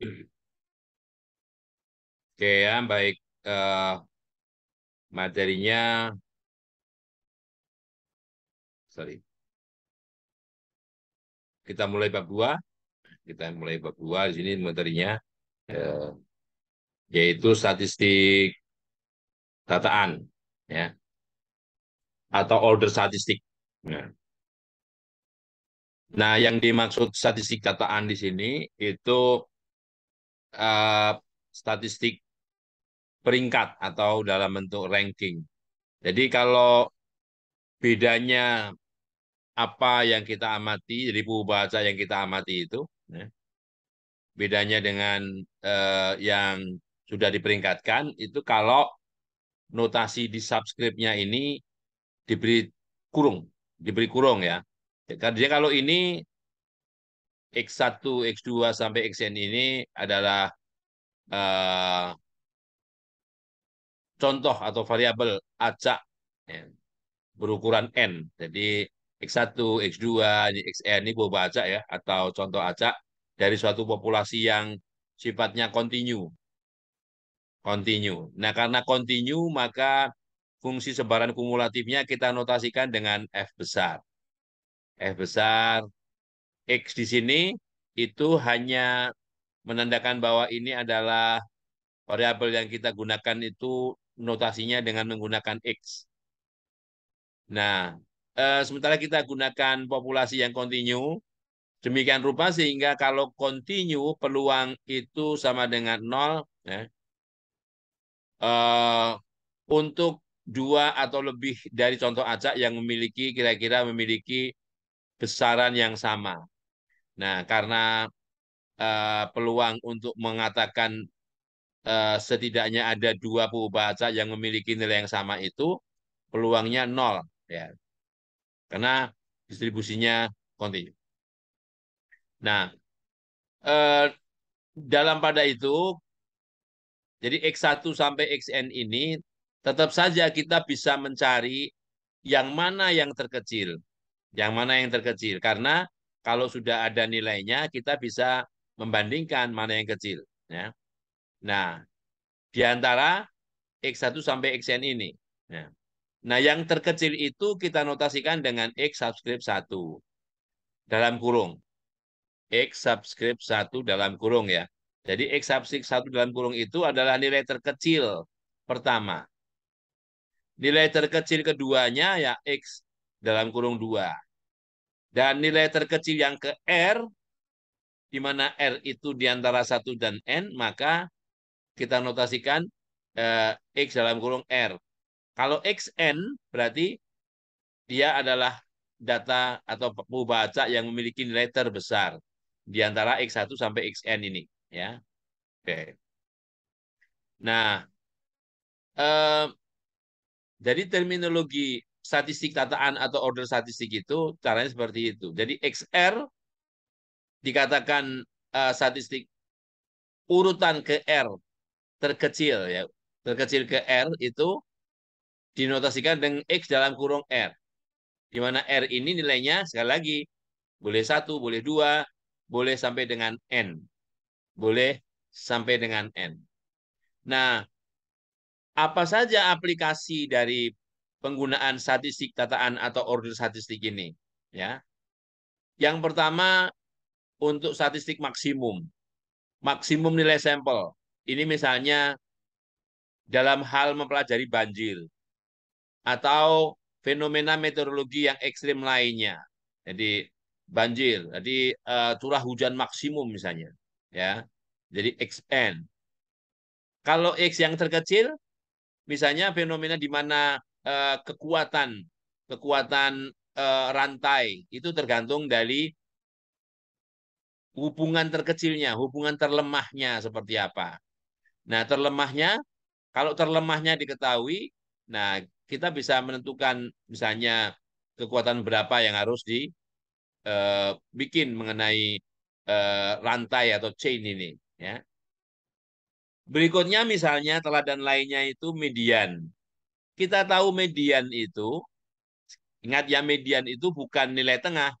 Hmm. Oke ya, baik. Uh, materinya, sorry. Kita mulai bab 2. Kita mulai bab 2 di sini materinya. Uh, yaitu statistik tataan. ya Atau order statistik. Nah. Nah, yang dimaksud statistik tataan di sini itu uh, statistik peringkat atau dalam bentuk ranking. Jadi kalau bedanya apa yang kita amati, jadi buku baca yang kita amati itu, ya, bedanya dengan uh, yang sudah diperingkatkan itu kalau notasi di subscribe-nya ini diberi kurung, diberi kurung ya. Jadi kalau ini X1, X2 sampai Xn ini adalah uh, contoh atau variabel acak ya, berukuran n. Jadi X1, X2, Xn ini berubah acak ya atau contoh acak dari suatu populasi yang sifatnya kontinu. Kontinu. Nah, karena kontinu maka fungsi sebaran kumulatifnya kita notasikan dengan F besar. F besar X di sini itu hanya menandakan bahwa ini adalah variabel yang kita gunakan itu notasinya dengan menggunakan X. Nah, e, sementara kita gunakan populasi yang kontinu, demikian rupa sehingga kalau kontinu peluang itu sama dengan 0. Ya. E, untuk dua atau lebih dari contoh acak yang memiliki kira-kira memiliki besaran yang sama. Nah, karena uh, peluang untuk mengatakan uh, setidaknya ada dua pembaca yang memiliki nilai yang sama itu peluangnya nol ya. Karena distribusinya kontinu. Nah, uh, dalam pada itu jadi X1 sampai Xn ini tetap saja kita bisa mencari yang mana yang terkecil. Yang mana yang terkecil karena kalau sudah ada nilainya kita bisa membandingkan mana yang kecil ya. Nah, di antara X1 sampai Xn ini. Ya. Nah, yang terkecil itu kita notasikan dengan X subscript 1 dalam kurung. X subscript 1 dalam kurung ya. Jadi X subscript 1 dalam kurung itu adalah nilai terkecil pertama. Nilai terkecil keduanya ya X dalam kurung 2. Dan nilai terkecil yang ke R, di mana R itu di antara 1 dan N, maka kita notasikan eh, X dalam kurung R. Kalau XN berarti dia adalah data atau pembaca yang memiliki nilai terbesar di antara X1 sampai XN ini. ya. Oke. Nah, eh, jadi terminologi statistik tataan atau order statistik itu caranya seperti itu. Jadi XR dikatakan uh, statistik urutan ke R terkecil ya. Terkecil ke R itu dinotasikan dengan X dalam kurung R. Di mana R ini nilainya sekali lagi boleh satu, boleh dua, boleh sampai dengan N. Boleh sampai dengan N. Nah, apa saja aplikasi dari penggunaan statistik tataan atau order statistik ini. Ya, yang pertama untuk statistik maksimum, maksimum nilai sampel. Ini misalnya dalam hal mempelajari banjir atau fenomena meteorologi yang ekstrim lainnya. Jadi banjir, jadi uh, curah hujan maksimum misalnya, ya. Jadi xn. Kalau x yang terkecil, misalnya fenomena di mana eh, kekuatan kekuatan eh, rantai itu tergantung dari hubungan terkecilnya, hubungan terlemahnya seperti apa. Nah, terlemahnya kalau terlemahnya diketahui, nah kita bisa menentukan misalnya kekuatan berapa yang harus dibikin eh, bikin mengenai eh, rantai atau chain ini, ya. Berikutnya misalnya teladan lainnya itu median kita tahu median itu, ingat ya median itu bukan nilai tengah,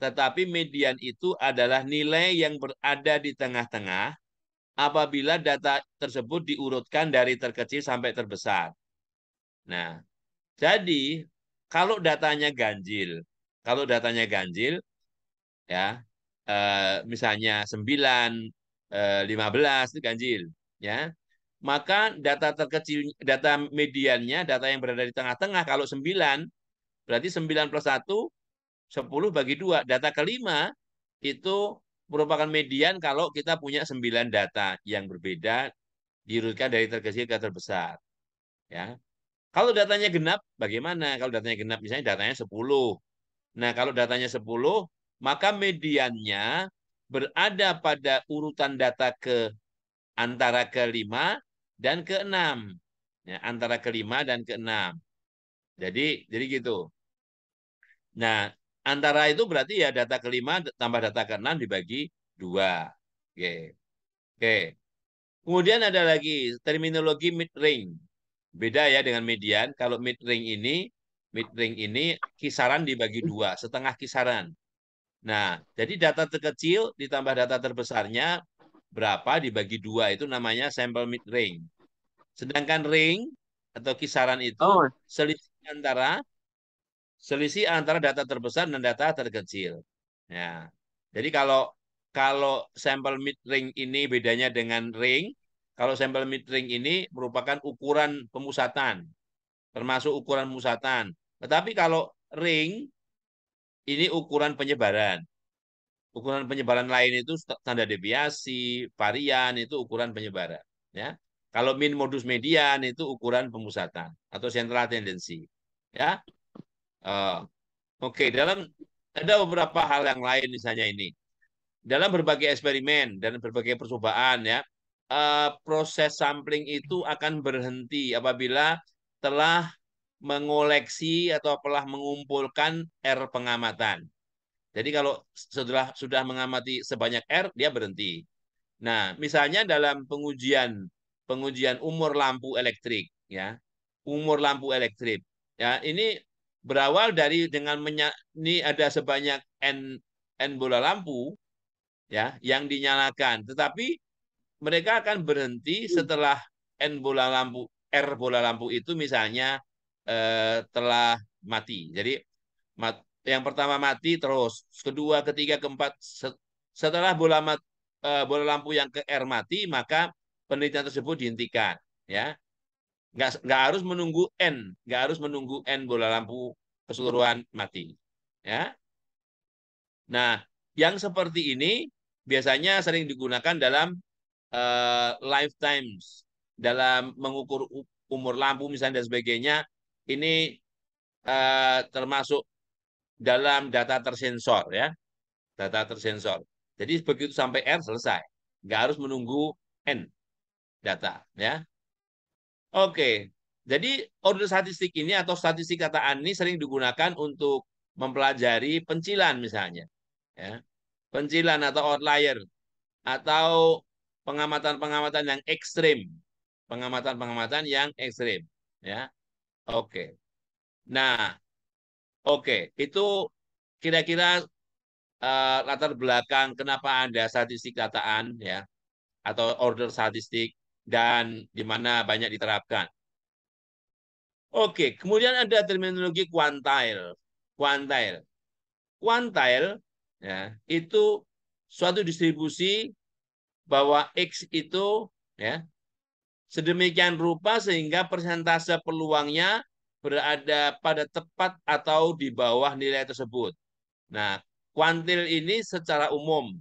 tetapi median itu adalah nilai yang berada di tengah-tengah apabila data tersebut diurutkan dari terkecil sampai terbesar. Nah, jadi kalau datanya ganjil, kalau datanya ganjil, ya eh, misalnya 9, eh, 15 itu ganjil, ya maka data terkecil data mediannya data yang berada di tengah-tengah kalau 9 berarti 9 plus 1 10 bagi 2 data kelima itu merupakan median kalau kita punya 9 data yang berbeda dirutkan dari terkecil ke terbesar ya kalau datanya genap bagaimana kalau datanya genap misalnya datanya 10 nah kalau datanya 10 maka mediannya berada pada urutan data ke antara kelima dan keenam. Ya, antara kelima dan keenam. Jadi jadi gitu. Nah, antara itu berarti ya data kelima tambah data keenam dibagi dua. Oke. Oke. Kemudian ada lagi terminologi mid range. Beda ya dengan median. Kalau mid range ini mid range ini kisaran dibagi dua, setengah kisaran. Nah, jadi data terkecil ditambah data terbesarnya berapa dibagi dua itu namanya sampel mid range. Sedangkan range atau kisaran itu oh. selisih antara selisih antara data terbesar dan data terkecil. Ya. Jadi kalau kalau sampel mid range ini bedanya dengan range. kalau sampel mid range ini merupakan ukuran pemusatan, termasuk ukuran pemusatan. Tetapi kalau ring ini ukuran penyebaran. Ukuran penyebaran lain itu tanda deviasi, varian itu ukuran penyebaran. Ya, kalau min modus median itu ukuran pemusatan atau sentral tendensi. Ya, uh, oke okay. dalam ada beberapa hal yang lain misalnya ini dalam berbagai eksperimen dan berbagai percobaan ya uh, proses sampling itu akan berhenti apabila telah mengoleksi atau telah mengumpulkan R pengamatan. Jadi kalau setelah sudah mengamati sebanyak R, dia berhenti. Nah, misalnya dalam pengujian pengujian umur lampu elektrik, ya, umur lampu elektrik, ya, ini berawal dari dengan menya, ini ada sebanyak n n bola lampu, ya, yang dinyalakan. Tetapi mereka akan berhenti setelah n bola lampu r bola lampu itu misalnya eh, telah mati. Jadi mat, yang pertama mati terus, kedua, ketiga, keempat. Setelah bola mat, eh, bola lampu yang ke R mati, maka penelitian tersebut dihentikan. Ya, nggak nggak harus menunggu n, nggak harus menunggu n bola lampu keseluruhan mati. Ya. Nah, yang seperti ini biasanya sering digunakan dalam uh, lifetimes dalam mengukur umur lampu misalnya dan sebagainya ini uh, termasuk dalam data tersensor ya. Data tersensor. Jadi begitu sampai R selesai. Nggak harus menunggu N data ya. Oke. Jadi order statistik ini atau statistik kata ini sering digunakan untuk mempelajari pencilan misalnya. Ya. Pencilan atau outlier atau pengamatan-pengamatan yang ekstrim, pengamatan-pengamatan yang ekstrim, ya. Oke. Nah, Oke, itu kira-kira uh, latar belakang kenapa ada statistik dataan ya atau order statistik dan di mana banyak diterapkan. Oke, kemudian ada terminologi quantile. Quantile. Kuantile ya, itu suatu distribusi bahwa X itu ya sedemikian rupa sehingga persentase peluangnya berada pada tepat atau di bawah nilai tersebut. Nah, kuantil ini secara umum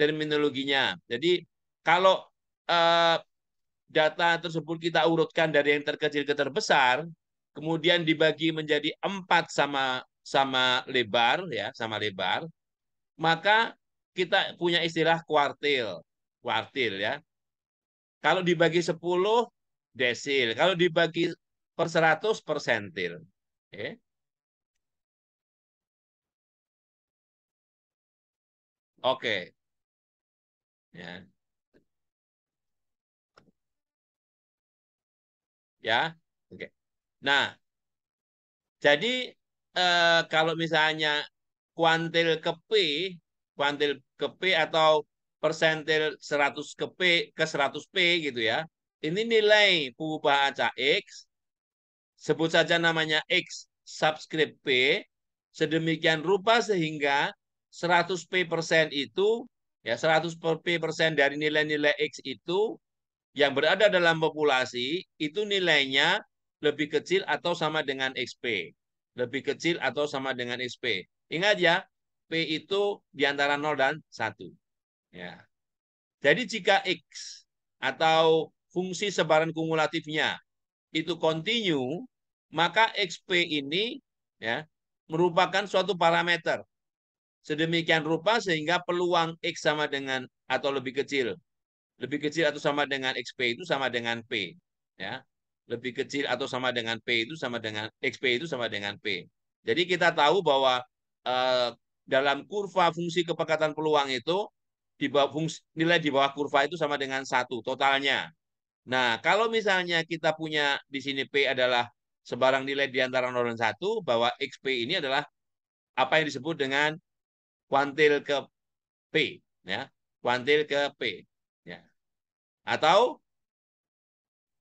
terminologinya. Jadi kalau eh, data tersebut kita urutkan dari yang terkecil ke terbesar, kemudian dibagi menjadi empat sama sama lebar ya, sama lebar, maka kita punya istilah kuartil, kuartil ya. Kalau dibagi 10 desil, kalau dibagi per 100 persentil. Oke. Oke. Ya. Ya. Oke. Nah, jadi eh, kalau misalnya kuantil ke P, kuantil ke P atau persentil 100 ke P ke 100 P gitu ya. Ini nilai pengubah acak X Sebut saja namanya X subscribe P, sedemikian rupa sehingga 100 P persen itu, ya 100 P persen dari nilai-nilai X itu, yang berada dalam populasi, itu nilainya lebih kecil atau sama dengan XP. Lebih kecil atau sama dengan XP. Ingat ya, P itu di antara 0 dan 1. Ya. Jadi jika X atau fungsi sebaran kumulatifnya itu continue, maka XP ini ya merupakan suatu parameter. Sedemikian rupa sehingga peluang X sama dengan atau lebih kecil. Lebih kecil atau sama dengan XP itu sama dengan P. Ya. Lebih kecil atau sama dengan P itu sama dengan XP itu sama dengan P. Jadi kita tahu bahwa eh, dalam kurva fungsi kepekatan peluang itu di bawah fungsi, nilai di bawah kurva itu sama dengan satu totalnya. Nah, kalau misalnya kita punya di sini P adalah sebarang nilai di antara 0 dan 1 bahwa XP ini adalah apa yang disebut dengan kuantil ke P ya kuantil ke P ya atau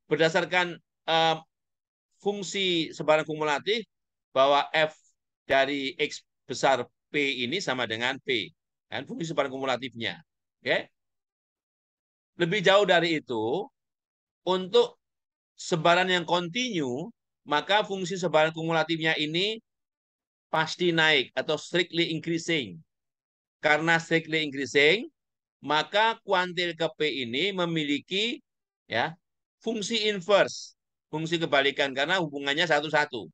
berdasarkan uh, fungsi sebarang kumulatif bahwa F dari X besar P ini sama dengan P dan fungsi sebarang kumulatifnya oke okay? lebih jauh dari itu untuk sebaran yang kontinu maka fungsi sebaran kumulatifnya ini pasti naik atau strictly increasing. Karena strictly increasing, maka kuantil ke P ini memiliki ya fungsi inverse, fungsi kebalikan karena hubungannya satu-satu.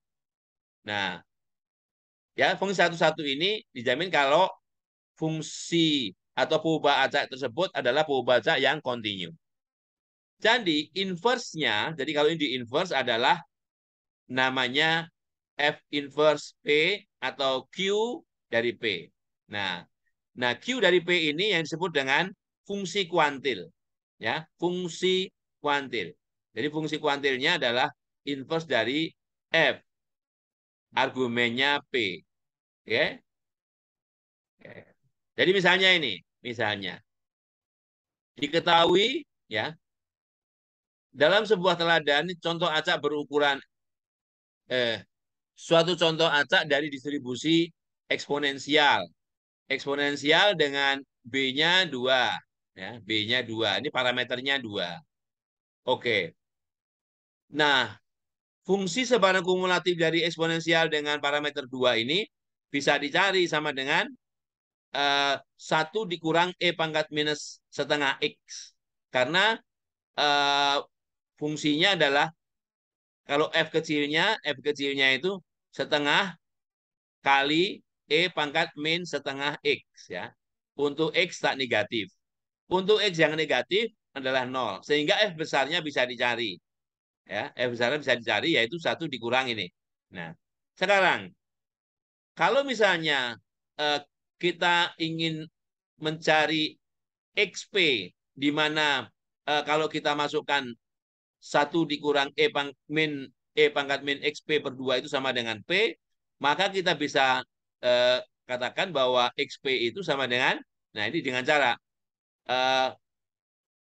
Nah, ya fungsi satu-satu ini dijamin kalau fungsi atau perubahan acak tersebut adalah perubahan acak yang kontinu. Jadi inverse-nya, jadi kalau ini di inverse adalah namanya F inverse P atau Q dari P. Nah, nah Q dari P ini yang disebut dengan fungsi kuantil. Ya, fungsi kuantil. Jadi fungsi kuantilnya adalah inverse dari F. Argumennya P. Oke. Okay? Jadi misalnya ini, misalnya diketahui ya dalam sebuah teladan contoh acak berukuran eh, suatu contoh acak dari distribusi eksponensial. Eksponensial dengan B-nya 2. Ya, B-nya 2. Ini parameternya 2. Oke. Nah, fungsi sebaran kumulatif dari eksponensial dengan parameter 2 ini bisa dicari sama dengan eh, satu 1 dikurang E pangkat minus setengah X. Karena eh, fungsinya adalah kalau F kecilnya, F kecilnya itu setengah kali E pangkat min setengah X. ya. Untuk X tak negatif. Untuk X yang negatif adalah nol. Sehingga F besarnya bisa dicari. ya F besarnya bisa dicari, yaitu satu dikurang ini. Nah, sekarang, kalau misalnya eh, kita ingin mencari XP, di mana eh, kalau kita masukkan 1 dikurang E pang, min E pangkat min XP per 2 itu sama dengan P, maka kita bisa eh, katakan bahwa XP itu sama dengan, nah ini dengan cara eh,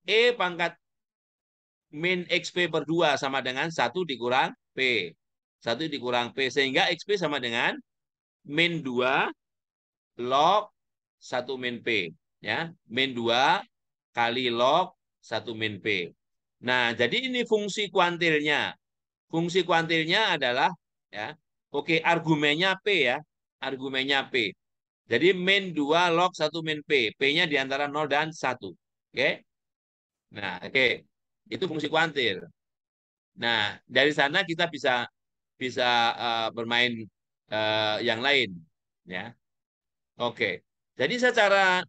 E pangkat min XP per 2 sama dengan 1 dikurang P. 1 dikurang P, sehingga XP sama dengan min 2 log 1 min P. Ya, min 2 kali log 1 min P. Nah, jadi ini fungsi kuantilnya. Fungsi kuantilnya adalah ya, oke okay, argumennya P ya, argumennya P. Jadi min 2 log 1 min P. P-nya di antara 0 dan 1. Oke. Okay? Nah, oke. Okay. Itu fungsi kuantil. Nah, dari sana kita bisa bisa uh, bermain uh, yang lain, ya. Oke. Okay. Jadi secara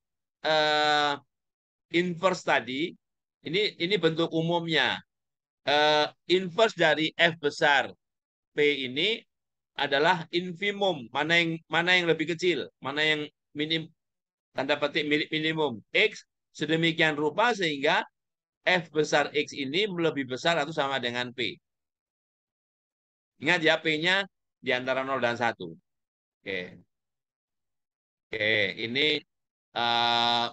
uh, inverse tadi ini ini bentuk umumnya. Uh, inverse dari F besar P ini adalah infimum. Mana yang mana yang lebih kecil, mana yang minim tanda petik milik minimum X sedemikian rupa sehingga F besar X ini lebih besar atau sama dengan P. Ingat ya, P-nya di antara 0 dan 1. Oke. Oke, ini uh,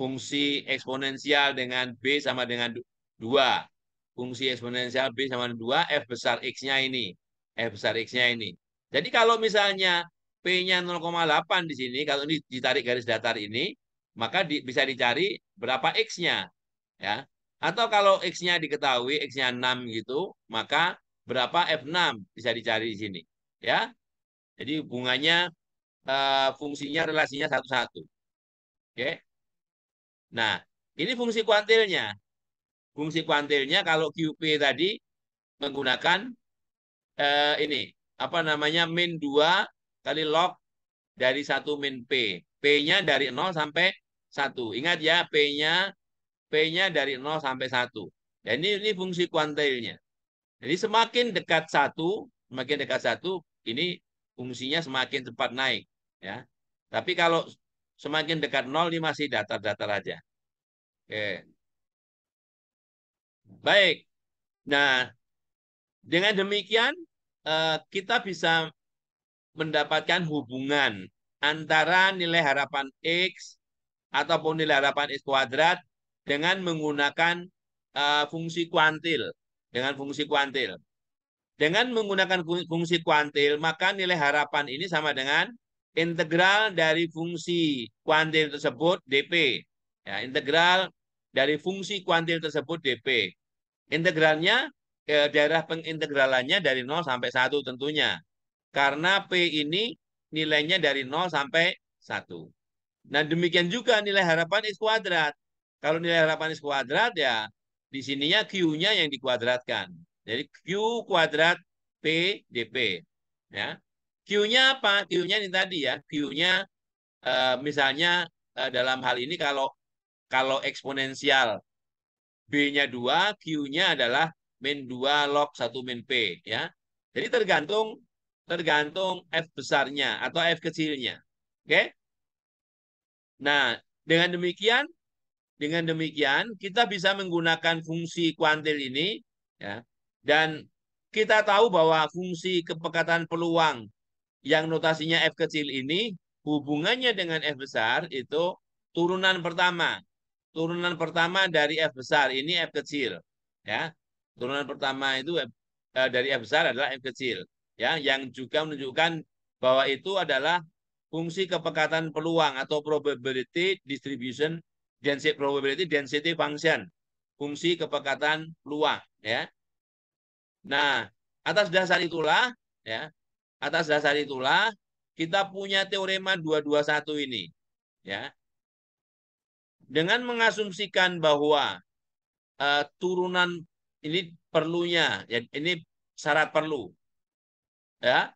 fungsi eksponensial dengan B sama dengan 2. Fungsi eksponensial B sama dengan 2, F besar X-nya ini. F besar X-nya ini. Jadi kalau misalnya P-nya 0,8 di sini, kalau ini ditarik garis datar ini, maka di, bisa dicari berapa X-nya. ya. Atau kalau X-nya diketahui, X-nya 6 gitu, maka berapa F6 bisa dicari di sini. ya. Jadi hubungannya, uh, fungsinya, relasinya satu-satu. Oke. Okay? Nah, ini fungsi kuantilnya. Fungsi kuantilnya kalau QP tadi menggunakan eh, ini, apa namanya, min 2 kali log dari 1 min P. P-nya dari 0 sampai 1. Ingat ya, P-nya P-nya dari 0 sampai 1. Dan ini, ini fungsi kuantilnya. Jadi semakin dekat 1, semakin dekat 1, ini fungsinya semakin cepat naik. ya. Tapi kalau Semakin dekat nol, ini masih datar-datar aja. Oke. Baik. Nah, dengan demikian, eh, kita bisa mendapatkan hubungan antara nilai harapan X ataupun nilai harapan X kuadrat dengan menggunakan eh, fungsi kuantil. Dengan fungsi kuantil. Dengan menggunakan fungsi kuantil, maka nilai harapan ini sama dengan integral dari fungsi kuantil tersebut DP. Ya, integral dari fungsi kuantil tersebut DP. Integralnya eh, daerah pengintegralannya dari 0 sampai 1 tentunya. Karena P ini nilainya dari 0 sampai 1. Nah, demikian juga nilai harapan X kuadrat. Kalau nilai harapan X kuadrat ya di sininya Q-nya yang dikuadratkan. Jadi Q kuadrat P DP. Ya. Q-nya apa? Q-nya ini tadi ya. Q-nya eh, misalnya eh, dalam hal ini kalau kalau eksponensial B-nya 2, Q-nya adalah min 2 log 1 min P ya. Jadi tergantung tergantung F besarnya atau F kecilnya. Oke? Okay? Nah, dengan demikian dengan demikian kita bisa menggunakan fungsi kuantil ini ya. Dan kita tahu bahwa fungsi kepekatan peluang yang notasinya F kecil ini hubungannya dengan F besar itu turunan pertama. Turunan pertama dari F besar ini F kecil. Ya. Turunan pertama itu F, eh, e, dari F besar adalah F kecil. Ya, yang juga menunjukkan bahwa itu adalah fungsi kepekatan peluang atau probability distribution density probability density function fungsi kepekatan peluang ya nah atas dasar itulah ya Atas dasar itulah kita punya teorema 221 ini. Ya. Dengan mengasumsikan bahwa uh, turunan ini perlunya, ya, ini syarat perlu. Ya.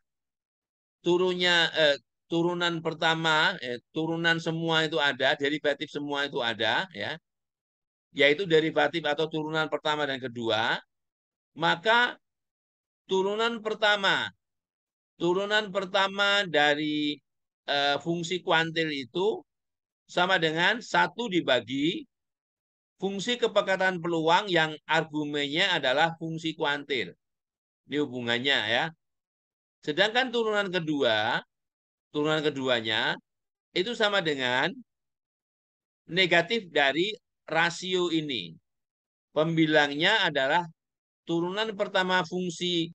Turunnya uh, turunan pertama, ya, turunan semua itu ada, derivatif semua itu ada, ya, yaitu derivatif atau turunan pertama dan kedua, maka turunan pertama Turunan pertama dari e, fungsi kuantil itu sama dengan satu dibagi fungsi kepekatan peluang yang argumennya adalah fungsi kuantil. Ini hubungannya ya. Sedangkan turunan kedua, turunan keduanya itu sama dengan negatif dari rasio ini. Pembilangnya adalah turunan pertama fungsi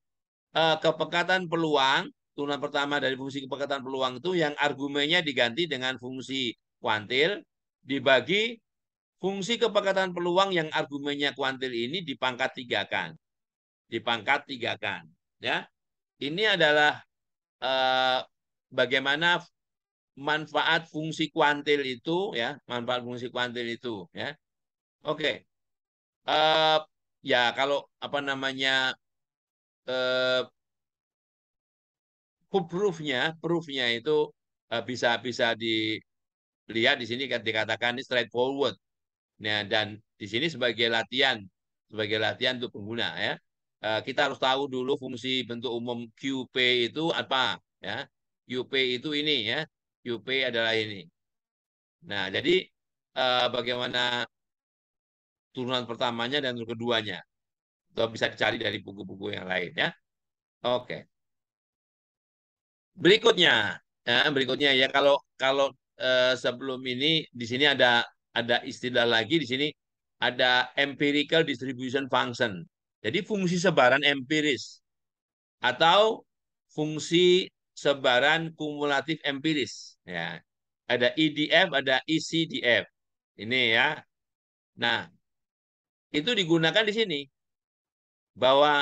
uh, kepekatan peluang, turunan pertama dari fungsi kepekatan peluang itu yang argumennya diganti dengan fungsi kuantil dibagi fungsi kepekatan peluang yang argumennya kuantil ini dipangkat tiga kan, Dipangkat tiga kan, Ya. Ini adalah uh, bagaimana manfaat fungsi kuantil itu ya, manfaat fungsi kuantil itu ya. Oke. Okay. Uh, eh, ya kalau apa namanya eh, proofnya, proofnya itu eh, bisa bisa dilihat di sini kan dikatakan ini straightforward. Nah, dan di sini sebagai latihan, sebagai latihan untuk pengguna ya. Eh, kita harus tahu dulu fungsi bentuk umum QP itu apa ya. QP itu ini ya. QP adalah ini. Nah, jadi eh, bagaimana turunan pertamanya dan keduanya atau bisa dicari dari buku-buku yang lain ya. Oke. Berikutnya, ya, berikutnya ya kalau kalau eh, sebelum ini di sini ada ada istilah lagi di sini ada empirical distribution function. Jadi fungsi sebaran empiris atau fungsi sebaran kumulatif empiris ya. Ada IDF, e ada ECDF. Ini ya. Nah, itu digunakan di sini bahwa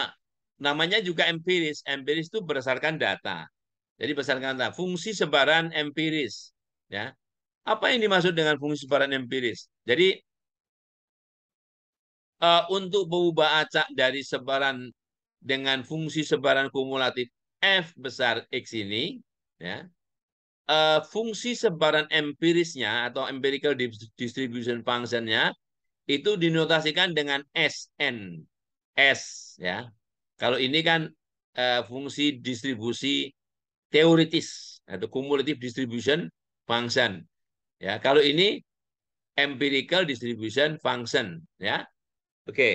namanya juga empiris. Empiris itu berdasarkan data. Jadi berdasarkan data, fungsi sebaran empiris. Ya, apa yang dimaksud dengan fungsi sebaran empiris? Jadi uh, untuk mengubah acak dari sebaran dengan fungsi sebaran kumulatif f besar x ini, ya, uh, fungsi sebaran empirisnya atau empirical distribution functionnya itu dinotasikan dengan sn S ya. Kalau ini kan eh, fungsi distribusi teoritis atau cumulative distribution function. Ya, kalau ini empirical distribution function ya. Oke. Okay.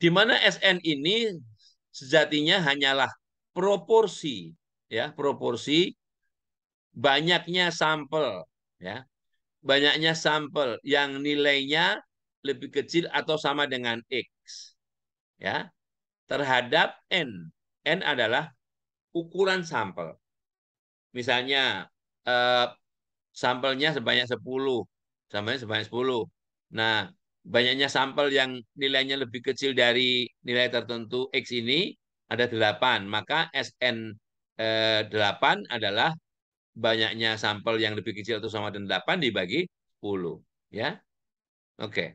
Di mana SN ini sejatinya hanyalah proporsi ya, proporsi banyaknya sampel ya. Banyaknya sampel yang nilainya lebih kecil atau sama dengan X ya terhadap N. N adalah ukuran sampel. Misalnya eh, sampelnya sebanyak 10, sampelnya sebanyak 10. Nah, banyaknya sampel yang nilainya lebih kecil dari nilai tertentu X ini ada 8, maka SN eh, adalah banyaknya sampel yang lebih kecil atau sama dengan 8 dibagi 10, ya. Oke. Okay.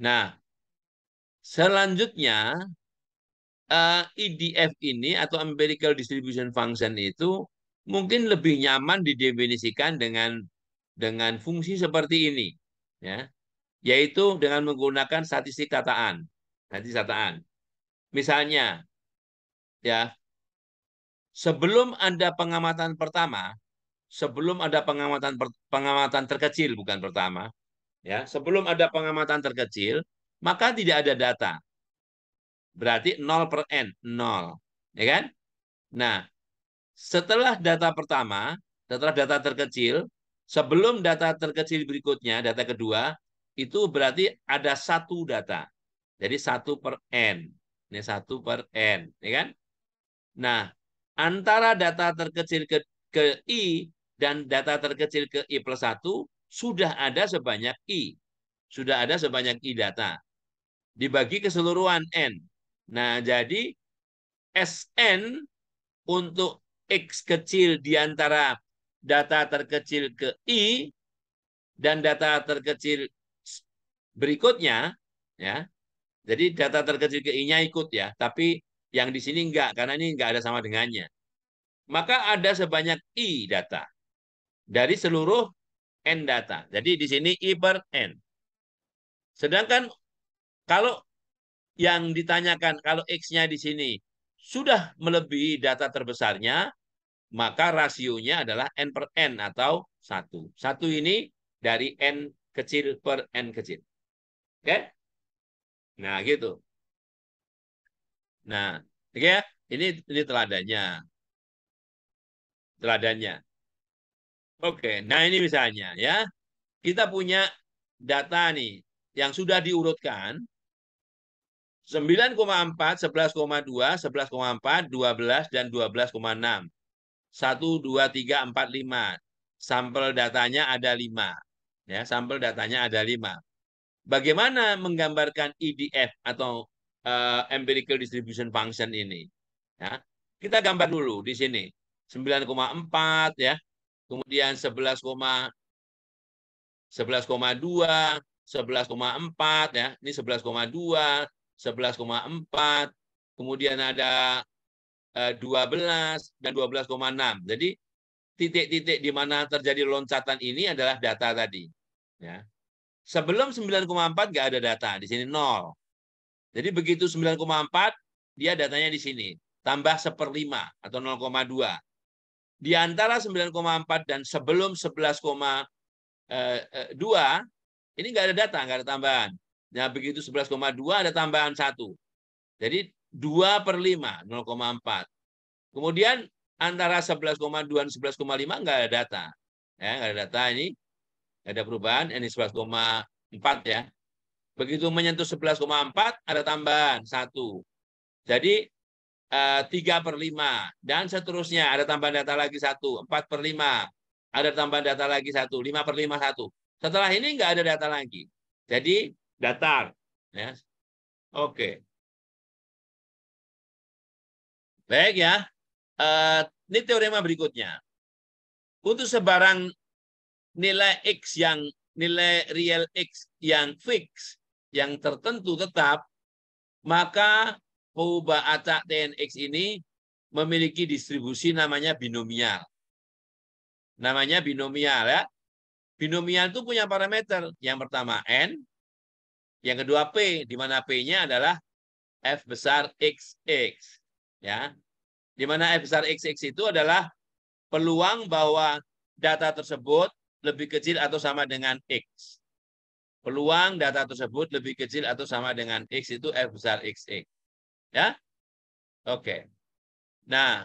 Nah, selanjutnya uh, eh, EDF ini atau empirical distribution function itu mungkin lebih nyaman didefinisikan dengan dengan fungsi seperti ini, ya, yaitu dengan menggunakan statistik kataan, statistik kataan. Misalnya, ya, sebelum ada pengamatan pertama, sebelum ada pengamatan pengamatan terkecil bukan pertama, ya sebelum ada pengamatan terkecil, maka tidak ada data. Berarti 0 per N, 0. Ya kan? Nah, setelah data pertama, setelah data terkecil, sebelum data terkecil berikutnya, data kedua, itu berarti ada satu data. Jadi satu per N. Ini satu per N. Ya kan? Nah, antara data terkecil ke, ke I dan data terkecil ke I plus satu sudah ada sebanyak I. Sudah ada sebanyak I data. Dibagi keseluruhan N. Nah, jadi Sn untuk X kecil di antara data terkecil ke I dan data terkecil berikutnya ya. Jadi data terkecil ke I-nya ikut ya, tapi yang di sini enggak karena ini enggak ada sama dengannya. Maka ada sebanyak I data dari seluruh n data. Jadi di sini i per n. Sedangkan kalau yang ditanyakan kalau x-nya di sini sudah melebihi data terbesarnya, maka rasionya adalah n per n atau satu. Satu ini dari n kecil per n kecil. Oke? Okay? Nah, gitu. Nah, oke okay ya? Ini ini teladannya. Teladannya. Oke, nah ini misalnya ya. Kita punya data nih yang sudah diurutkan 9,4, 11,2, 11,4, 12 dan 12,6. 1 2 3 4 5. Sampel datanya ada 5. Ya, sampel datanya ada 5. Bagaimana menggambarkan IDF e atau uh, empirical distribution function ini? Ya, kita gambar dulu di sini. 9,4 ya, kemudian 11,11,2, 11,4 ya, ini 11,2, 11,4, kemudian ada 12 eh, dan 12,6. Jadi titik-titik di mana terjadi loncatan ini adalah data tadi. Ya. Sebelum 9,4 nggak ada data, di sini 0 Jadi begitu 9,4 dia datanya di sini, tambah seperlima atau 0,2 di antara 9,4 dan sebelum 11,2 eh, eh, ini nggak ada data, nggak ada tambahan. Nah begitu 11,2 ada tambahan satu. Jadi 2 per 5, 0,4. Kemudian antara 11,2 dan 11,5 nggak ada data. Ya, nggak ada data ini. Nggak ada perubahan, ini 11,4 ya. Begitu menyentuh 11,4 ada tambahan satu. Jadi 3 eh, per 5, dan seterusnya. Ada tambahan data lagi 1, 4 per 5, ada tambahan data lagi 1, 5 per 5, 1. Setelah ini nggak ada data lagi. Jadi datar. Ya. Oke. Baik ya. Eh, ini teorema berikutnya. Untuk sebarang nilai X yang nilai real X yang fix, yang tertentu tetap, maka Kuba acak TNX ini memiliki distribusi namanya binomial. Namanya binomial ya. Binomial itu punya parameter. Yang pertama N, yang kedua P, di mana P-nya adalah F besar XX. Ya. Di mana F besar XX itu adalah peluang bahwa data tersebut lebih kecil atau sama dengan X. Peluang data tersebut lebih kecil atau sama dengan X itu F besar XX. Ya. Oke. Nah,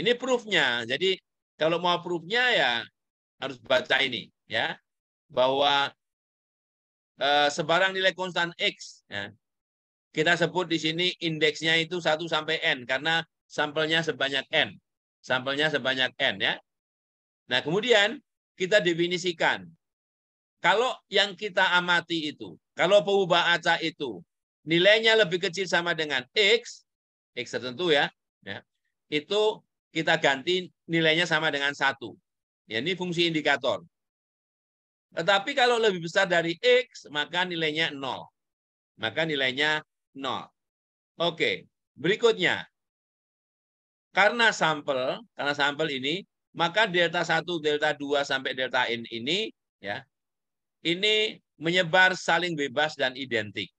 ini proofnya. Jadi kalau mau proofnya ya harus baca ini ya bahwa e, sebarang nilai konstan x ya, kita sebut di sini indeksnya itu 1 sampai n karena sampelnya sebanyak n. Sampelnya sebanyak n ya. Nah, kemudian kita definisikan kalau yang kita amati itu, kalau pengubah acak itu nilainya lebih kecil sama dengan X, X tertentu ya, ya itu kita ganti nilainya sama dengan satu. Ya, ini fungsi indikator. Tetapi kalau lebih besar dari X, maka nilainya 0. Maka nilainya 0. Oke, berikutnya. Karena sampel, karena sampel ini, maka delta 1, delta 2, sampai delta N ini, ya, ini menyebar saling bebas dan identik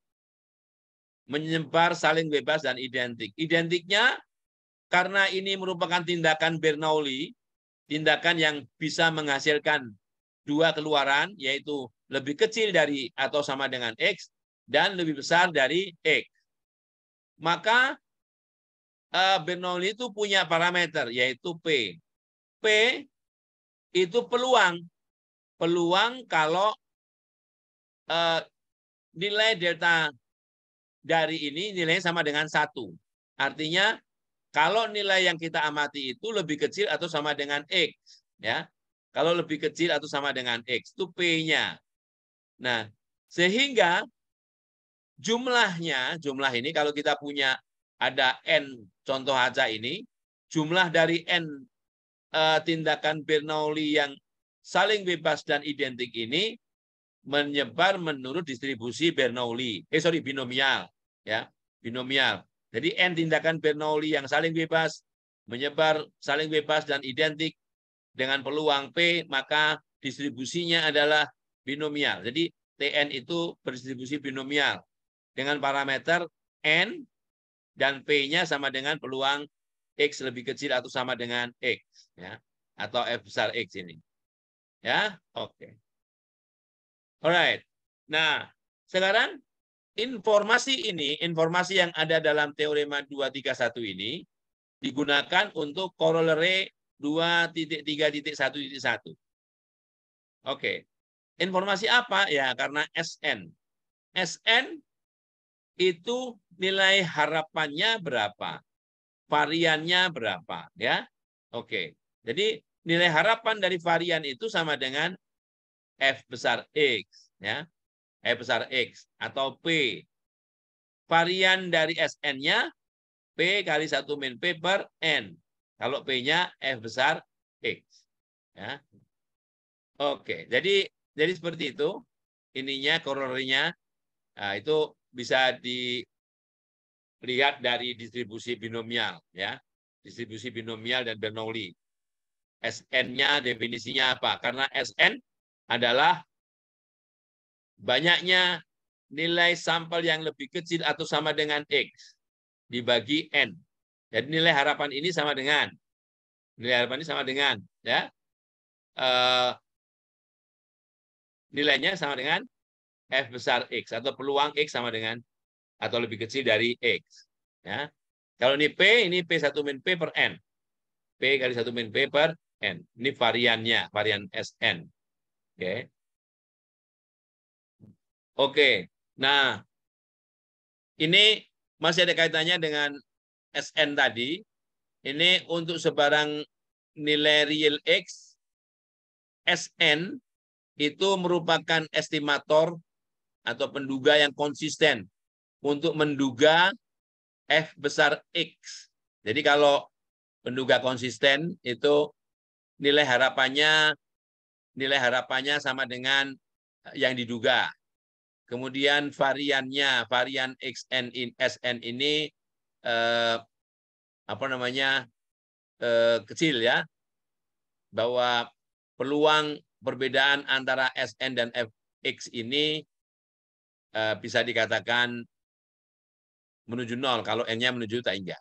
menyebar saling bebas dan identik. Identiknya karena ini merupakan tindakan Bernoulli, tindakan yang bisa menghasilkan dua keluaran, yaitu lebih kecil dari atau sama dengan X, dan lebih besar dari X. Maka eh, Bernoulli itu punya parameter, yaitu P. P itu peluang. Peluang kalau eh, nilai delta dari ini nilainya sama dengan satu. Artinya kalau nilai yang kita amati itu lebih kecil atau sama dengan x, ya. Kalau lebih kecil atau sama dengan x itu p-nya. Nah, sehingga jumlahnya, jumlah ini kalau kita punya ada n contoh aja ini, jumlah dari n uh, tindakan Bernoulli yang saling bebas dan identik ini menyebar menurut distribusi Bernoulli. Eh sorry, binomial ya binomial. Jadi n tindakan Bernoulli yang saling bebas, menyebar saling bebas dan identik dengan peluang p, maka distribusinya adalah binomial. Jadi tn itu berdistribusi binomial dengan parameter n dan p-nya sama dengan peluang x lebih kecil atau sama dengan x, ya atau f besar x ini. Ya, oke. Okay. Alright. Nah, sekarang informasi ini, informasi yang ada dalam teorema 231 ini digunakan untuk corollary 2.3.1.1. Oke. Informasi apa? Ya, karena SN. SN itu nilai harapannya berapa? Variannya berapa, ya? Oke. Jadi nilai harapan dari varian itu sama dengan F besar X, ya. E besar X atau P. Varian dari SN-nya P kali satu min P per N. Kalau P-nya F besar X. Ya. Oke, jadi jadi seperti itu. Ininya korolernya. nah, itu bisa dilihat dari distribusi binomial ya. Distribusi binomial dan Bernoulli. SN-nya definisinya apa? Karena SN adalah banyaknya nilai sampel yang lebih kecil atau sama dengan X dibagi N. Jadi nilai harapan ini sama dengan nilai harapan ini sama dengan ya uh, nilainya sama dengan F besar X atau peluang X sama dengan atau lebih kecil dari X. Ya. Kalau ini P, ini P1 min P per N. P kali 1 min P per N. Ini variannya, varian Sn. Oke. Okay. Oke. Nah, ini masih ada kaitannya dengan SN tadi. Ini untuk sebarang nilai real X, SN itu merupakan estimator atau penduga yang konsisten untuk menduga F besar X. Jadi kalau penduga konsisten itu nilai harapannya nilai harapannya sama dengan yang diduga. Kemudian variannya, varian XN in SN ini eh, apa namanya eh, kecil ya, bahwa peluang perbedaan antara SN dan FX ini eh, bisa dikatakan menuju nol kalau n-nya menuju tak hingga.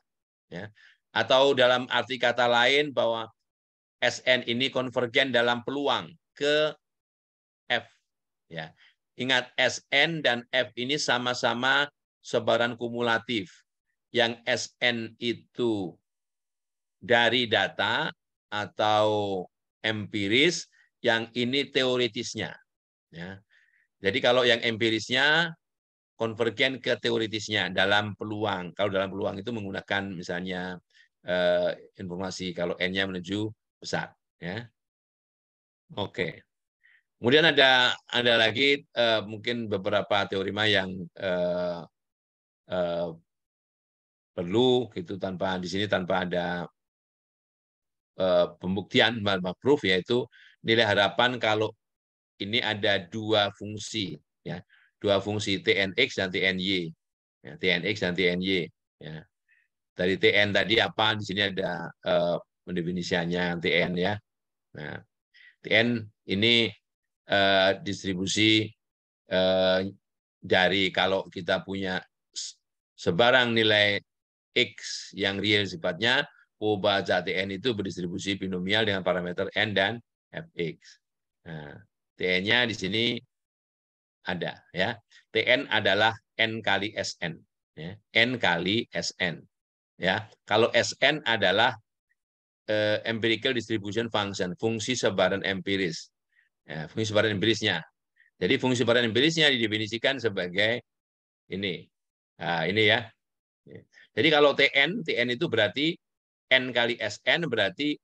Ya. Atau dalam arti kata lain bahwa SN ini konvergen dalam peluang ke F. Ya. Ingat SN dan F ini sama-sama sebaran kumulatif. Yang SN itu dari data atau empiris, yang ini teoritisnya. Ya. Jadi kalau yang empirisnya konvergen ke teoritisnya dalam peluang. Kalau dalam peluang itu menggunakan misalnya eh, informasi kalau n-nya menuju besar. Ya. Oke. Okay. Kemudian ada ada lagi uh, mungkin beberapa teorema yang uh, uh, perlu gitu tanpa di sini tanpa ada uh, pembuktian proof yaitu nilai harapan kalau ini ada dua fungsi ya dua fungsi TNX dan TNY ya, TNX dan TNY ya dari TN tadi apa di sini ada uh, pendefinisiannya TN ya nah TN ini eh, distribusi eh, dari kalau kita punya sebarang nilai X yang real sifatnya, Poba tn itu berdistribusi binomial dengan parameter N dan Fx. Nah, TN-nya di sini ada ya. TN adalah N kali SN ya. N kali SN ya. Kalau SN adalah uh, empirical distribution function, fungsi sebaran empiris. Ya, fungsi badan empirisnya. Jadi fungsi badan empirisnya didefinisikan sebagai ini. Nah, ini ya. Jadi kalau TN, TN itu berarti N kali SN berarti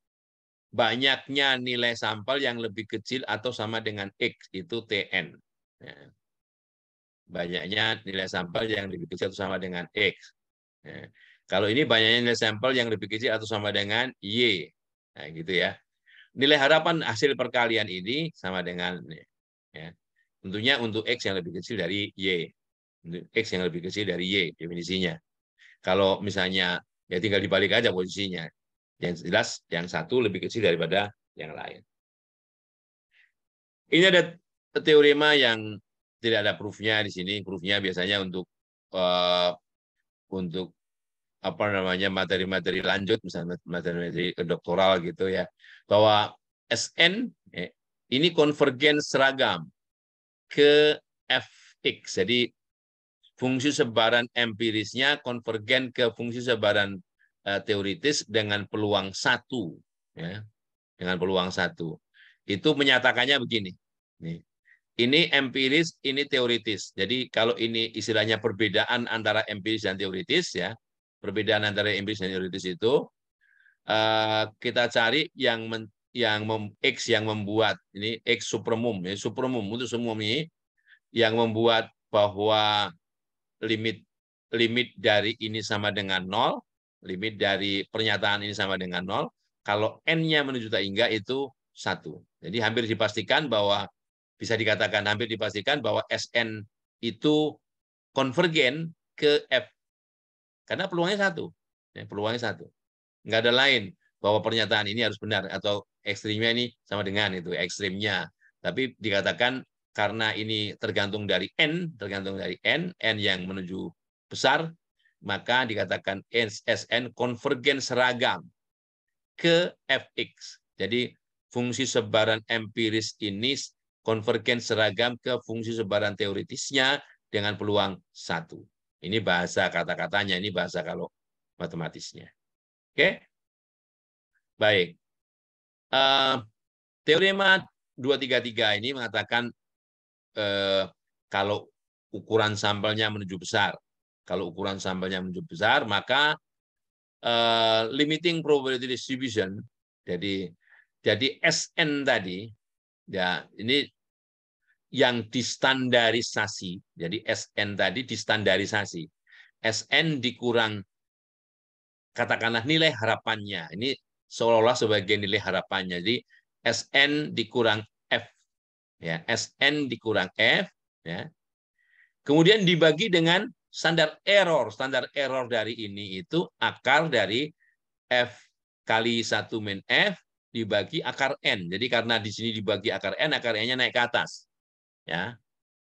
banyaknya nilai sampel yang lebih kecil atau sama dengan X, itu TN. Ya. Banyaknya nilai sampel yang lebih kecil atau sama dengan X. Ya. Kalau ini banyaknya nilai sampel yang lebih kecil atau sama dengan Y. Nah, gitu ya nilai harapan hasil perkalian ini sama dengan ya, tentunya untuk x yang lebih kecil dari y untuk x yang lebih kecil dari y definisinya kalau misalnya ya tinggal dibalik aja posisinya yang jelas yang satu lebih kecil daripada yang lain ini ada teorema yang tidak ada proofnya di sini proofnya biasanya untuk uh, untuk apa namanya materi-materi lanjut misalnya materi-materi doktoral gitu ya bahwa SN eh, ini konvergen seragam ke fx jadi fungsi sebaran empirisnya konvergen ke fungsi sebaran eh, teoritis dengan peluang satu ya dengan peluang satu itu menyatakannya begini nih ini empiris, ini teoritis. Jadi kalau ini istilahnya perbedaan antara empiris dan teoritis ya, perbedaan antara empiris dan teoritis itu eh, kita cari yang men, yang mem, x yang membuat ini x supremum ya supremum untuk semua ini yang membuat bahwa limit limit dari ini sama dengan nol limit dari pernyataan ini sama dengan nol kalau n-nya menuju tak hingga itu satu jadi hampir dipastikan bahwa bisa dikatakan hampir dipastikan bahwa sn itu konvergen ke f karena peluangnya satu. Ya, peluangnya satu. Nggak ada lain bahwa pernyataan ini harus benar atau ekstrimnya ini sama dengan itu ekstrimnya. Tapi dikatakan karena ini tergantung dari n, tergantung dari n, n yang menuju besar, maka dikatakan SN konvergen seragam ke fx. Jadi fungsi sebaran empiris ini konvergen seragam ke fungsi sebaran teoritisnya dengan peluang satu. Ini bahasa kata-katanya, ini bahasa kalau matematisnya. Oke? Baik. Uh, teorema 233 ini mengatakan eh, kalau ukuran sampelnya menuju besar, kalau ukuran sampelnya menuju besar, maka eh, limiting probability distribution, jadi jadi SN tadi, ya ini yang distandarisasi. Jadi SN tadi distandarisasi. SN dikurang katakanlah nilai harapannya. Ini seolah-olah sebagai nilai harapannya. Jadi SN dikurang F. Ya, SN dikurang F, ya. Kemudian dibagi dengan standar error. Standar error dari ini itu akar dari F kali 1 min F dibagi akar N. Jadi karena di sini dibagi akar N, akar N-nya naik ke atas. Ya.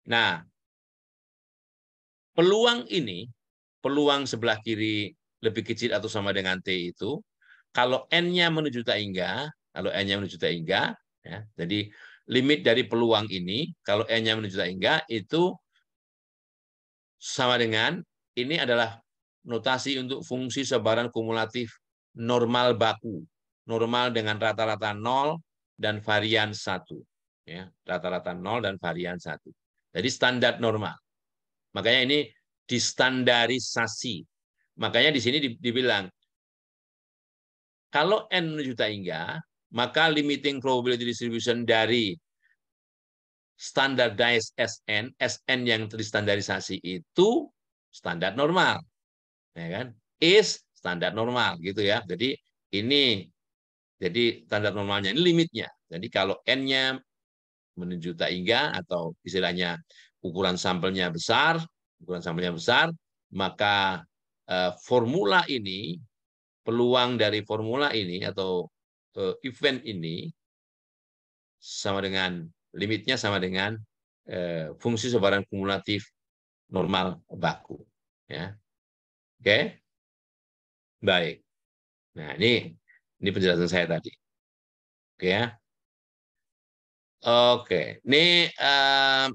Nah, peluang ini, peluang sebelah kiri lebih kecil atau sama dengan T itu, kalau N-nya menuju tak hingga, kalau N-nya menuju tak hingga, ya, jadi limit dari peluang ini, kalau N-nya menuju tak hingga, itu sama dengan, ini adalah notasi untuk fungsi sebaran kumulatif normal baku, normal dengan rata-rata 0 dan varian 1 ya rata-rata nol dan varian satu. Jadi standar normal. Makanya ini distandarisasi. Makanya di sini dibilang kalau n juta hingga, maka limiting probability distribution dari standardized SN, SN yang terstandarisasi itu standar normal. Ya kan? Is standar normal gitu ya. Jadi ini jadi standar normalnya ini limitnya. Jadi kalau n-nya menuju taiga atau istilahnya ukuran sampelnya besar, ukuran sampelnya besar, maka eh, formula ini, peluang dari formula ini atau eh, event ini sama dengan limitnya sama dengan eh, fungsi sebaran kumulatif normal baku. Ya, oke, okay? baik. Nah ini ini penjelasan saya tadi. Oke okay, ya. Oke, ini uh,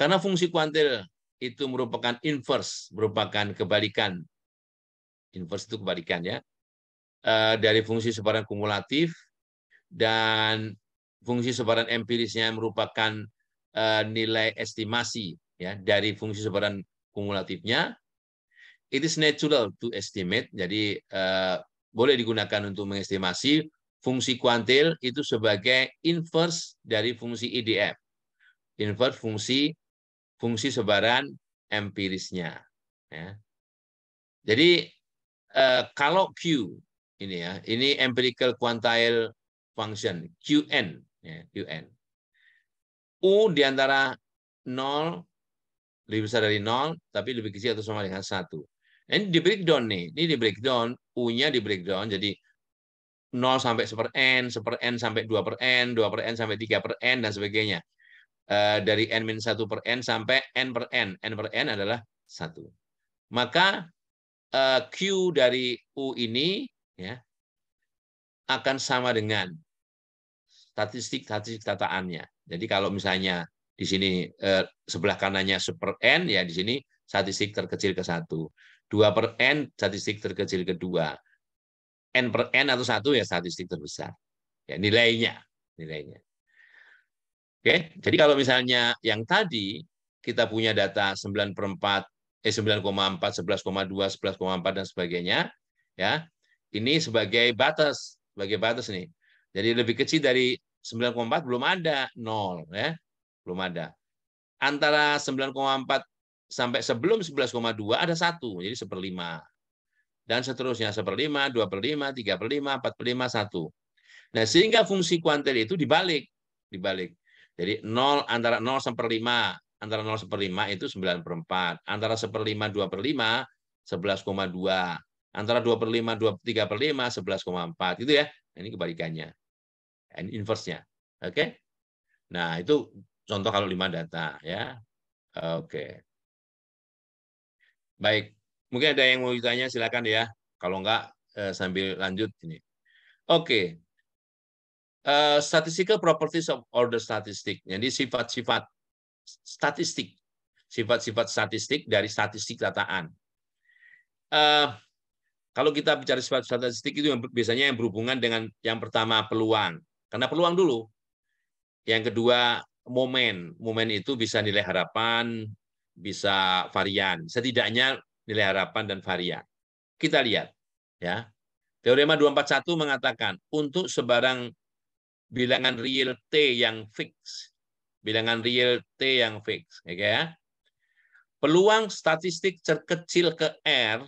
karena fungsi kuantil itu merupakan inverse, merupakan kebalikan. Inverse itu kebalikan ya. Uh, dari fungsi sebaran kumulatif dan fungsi sebaran empirisnya merupakan uh, nilai estimasi ya dari fungsi sebaran kumulatifnya. It is natural to estimate, jadi uh, boleh digunakan untuk mengestimasi fungsi kuantil itu sebagai inverse dari fungsi IDF. E inverse fungsi fungsi sebaran empirisnya. Ya. Jadi eh, kalau Q ini ya, ini empirical quantile function QN, ya, QN. U di antara 0 lebih besar dari 0 tapi lebih kecil atau sama dengan 1. Ini di breakdown nih. Ini di breakdown, U-nya di breakdown jadi 0 sampai 1 per N, 1 per N sampai 2 per N, 2 per N sampai 3 per N, dan sebagainya. Eh, dari N-1 per N sampai N per N. N per N adalah 1. Maka eh, Q dari U ini ya akan sama dengan statistik-statistik tataannya. Jadi kalau misalnya di sini eh, sebelah kanannya super n ya di sini statistik terkecil ke satu, dua per n statistik terkecil ke dua, n per n atau satu ya statistik terbesar ya nilainya nilainya oke jadi kalau misalnya yang tadi kita punya data 9 per 4 eh 9,4 11,2 11,4 dan sebagainya ya ini sebagai batas sebagai batas nih jadi lebih kecil dari 9,4 belum ada nol ya belum ada antara 9,4 sampai sebelum 11,2 ada satu jadi seperlima dan seterusnya. Seperlima, dua perlima, tiga perlima, empat perlima, satu. Nah, sehingga fungsi kuantil itu dibalik. Dibalik. Jadi nol antara 0 seperlima, antara 0 seperlima itu sembilan per 4. Antara seperlima, 2 per 5, dua Antara dua per 5, 2, 3 per 5, empat Gitu ya. Nah, ini kebalikannya. Ini inverse-nya. Oke? Okay? Nah, itu contoh kalau lima data. ya. Oke. Okay. Baik, Mungkin ada yang mau ditanya, silakan ya. Kalau enggak, eh, sambil lanjut ini. Oke. Okay. Uh, eh, statistical properties of order statistik. Jadi sifat-sifat statistik. Sifat-sifat statistik dari statistik dataan. Uh, kalau kita bicara sifat statistik itu yang biasanya yang berhubungan dengan yang pertama peluang. Karena peluang dulu. Yang kedua momen. Momen itu bisa nilai harapan, bisa varian. Setidaknya nilai harapan dan varian. Kita lihat ya. Teorema 241 mengatakan untuk sebarang bilangan real T yang fix, bilangan real T yang fix, ya, ya. Peluang statistik terkecil ke R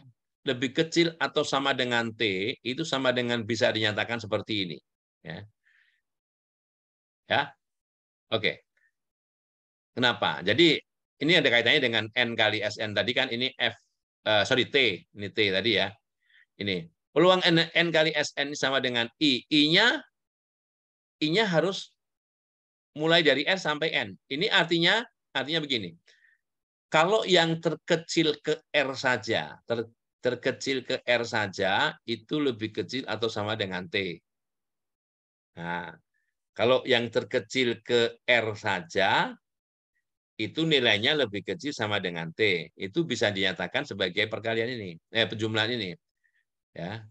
lebih kecil atau sama dengan T itu sama dengan bisa dinyatakan seperti ini, ya. Ya. Oke. Kenapa? Jadi ini ada kaitannya dengan N kali SN tadi kan ini F Eh, sorry T, ini T tadi ya. Ini peluang N, N kali SN sama dengan I. I-nya I-nya harus mulai dari R sampai N. Ini artinya artinya begini. Kalau yang terkecil ke R saja, ter, terkecil ke R saja itu lebih kecil atau sama dengan T. Nah, kalau yang terkecil ke R saja itu nilainya lebih kecil sama dengan T. Itu bisa dinyatakan sebagai perkalian ini, eh, penjumlahan ini. Ya.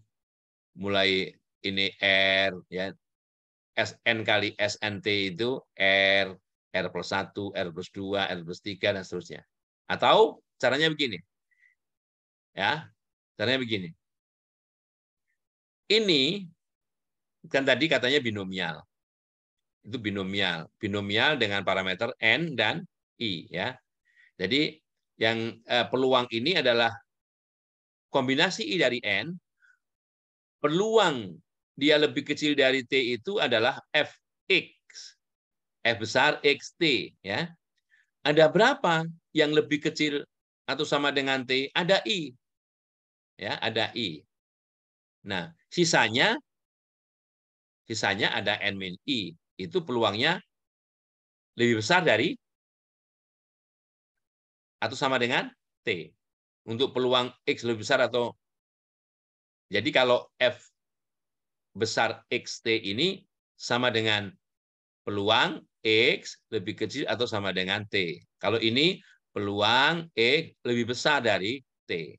Mulai ini R, ya. SN kali SNT itu R, R plus 1, R plus 2, R plus 3, dan seterusnya. Atau caranya begini. Ya, caranya begini. Ini kan tadi katanya binomial. Itu binomial. Binomial dengan parameter N dan I ya. Jadi yang eh, peluang ini adalah kombinasi I dari N peluang dia lebih kecil dari T itu adalah Fx. F besar XT ya. Ada berapa yang lebih kecil atau sama dengan T? Ada I. Ya, ada I. Nah, sisanya sisanya ada N min I. Itu peluangnya lebih besar dari atau sama dengan T. Untuk peluang X lebih besar atau jadi kalau F besar x t ini sama dengan peluang X lebih kecil atau sama dengan T. Kalau ini peluang X lebih besar dari T.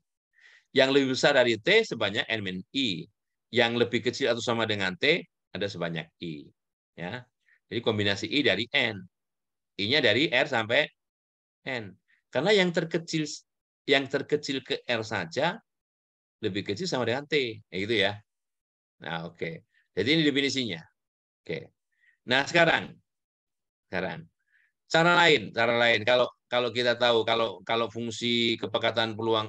Yang lebih besar dari T sebanyak N min I. Yang lebih kecil atau sama dengan T ada sebanyak I. Ya. Jadi kombinasi I dari N. I-nya dari R sampai N. Karena yang terkecil yang terkecil ke R saja lebih kecil sama dengan T. Ya, gitu ya. Nah, oke. Okay. Jadi ini definisinya. Oke. Okay. Nah, sekarang sekarang cara lain, cara lain kalau kalau kita tahu kalau kalau fungsi kepekatan peluang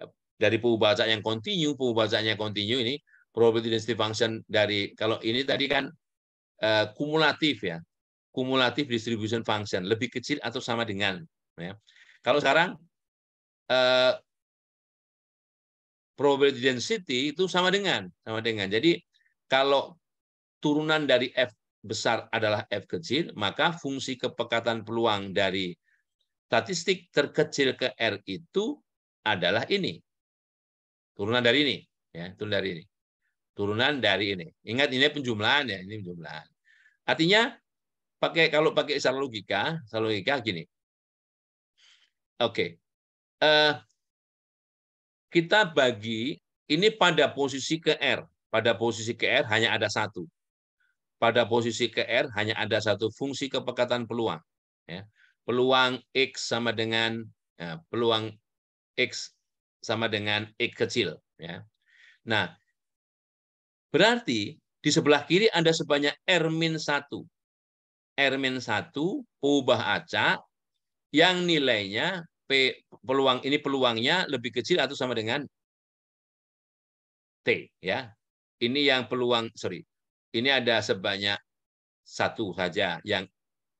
eh, dari pembaca yang kontinu, yang kontinu ini probability density function dari kalau ini tadi kan uh, kumulatif ya. Kumulatif distribution function lebih kecil atau sama dengan ya. Kalau sekarang eh, probability density itu sama dengan sama dengan. Jadi kalau turunan dari f besar adalah f kecil, maka fungsi kepekatan peluang dari statistik terkecil ke r itu adalah ini. Turunan dari ini, ya, turunan dari ini. Turunan dari ini. Ingat ini penjumlahan ya, ini penjumlahan. Artinya pakai kalau pakai secara logika, secara logika gini. Oke. Okay. Uh, eh, kita bagi ini pada posisi ke R. Pada posisi ke R hanya ada satu. Pada posisi ke R hanya ada satu fungsi kepekatan peluang. Ya. Peluang X sama dengan ya, peluang X sama dengan X kecil. Ya. Nah, berarti di sebelah kiri ada sebanyak R-1. R-1 ubah acak yang nilainya P peluang ini peluangnya lebih kecil atau sama dengan T ya. Ini yang peluang sorry. Ini ada sebanyak satu saja yang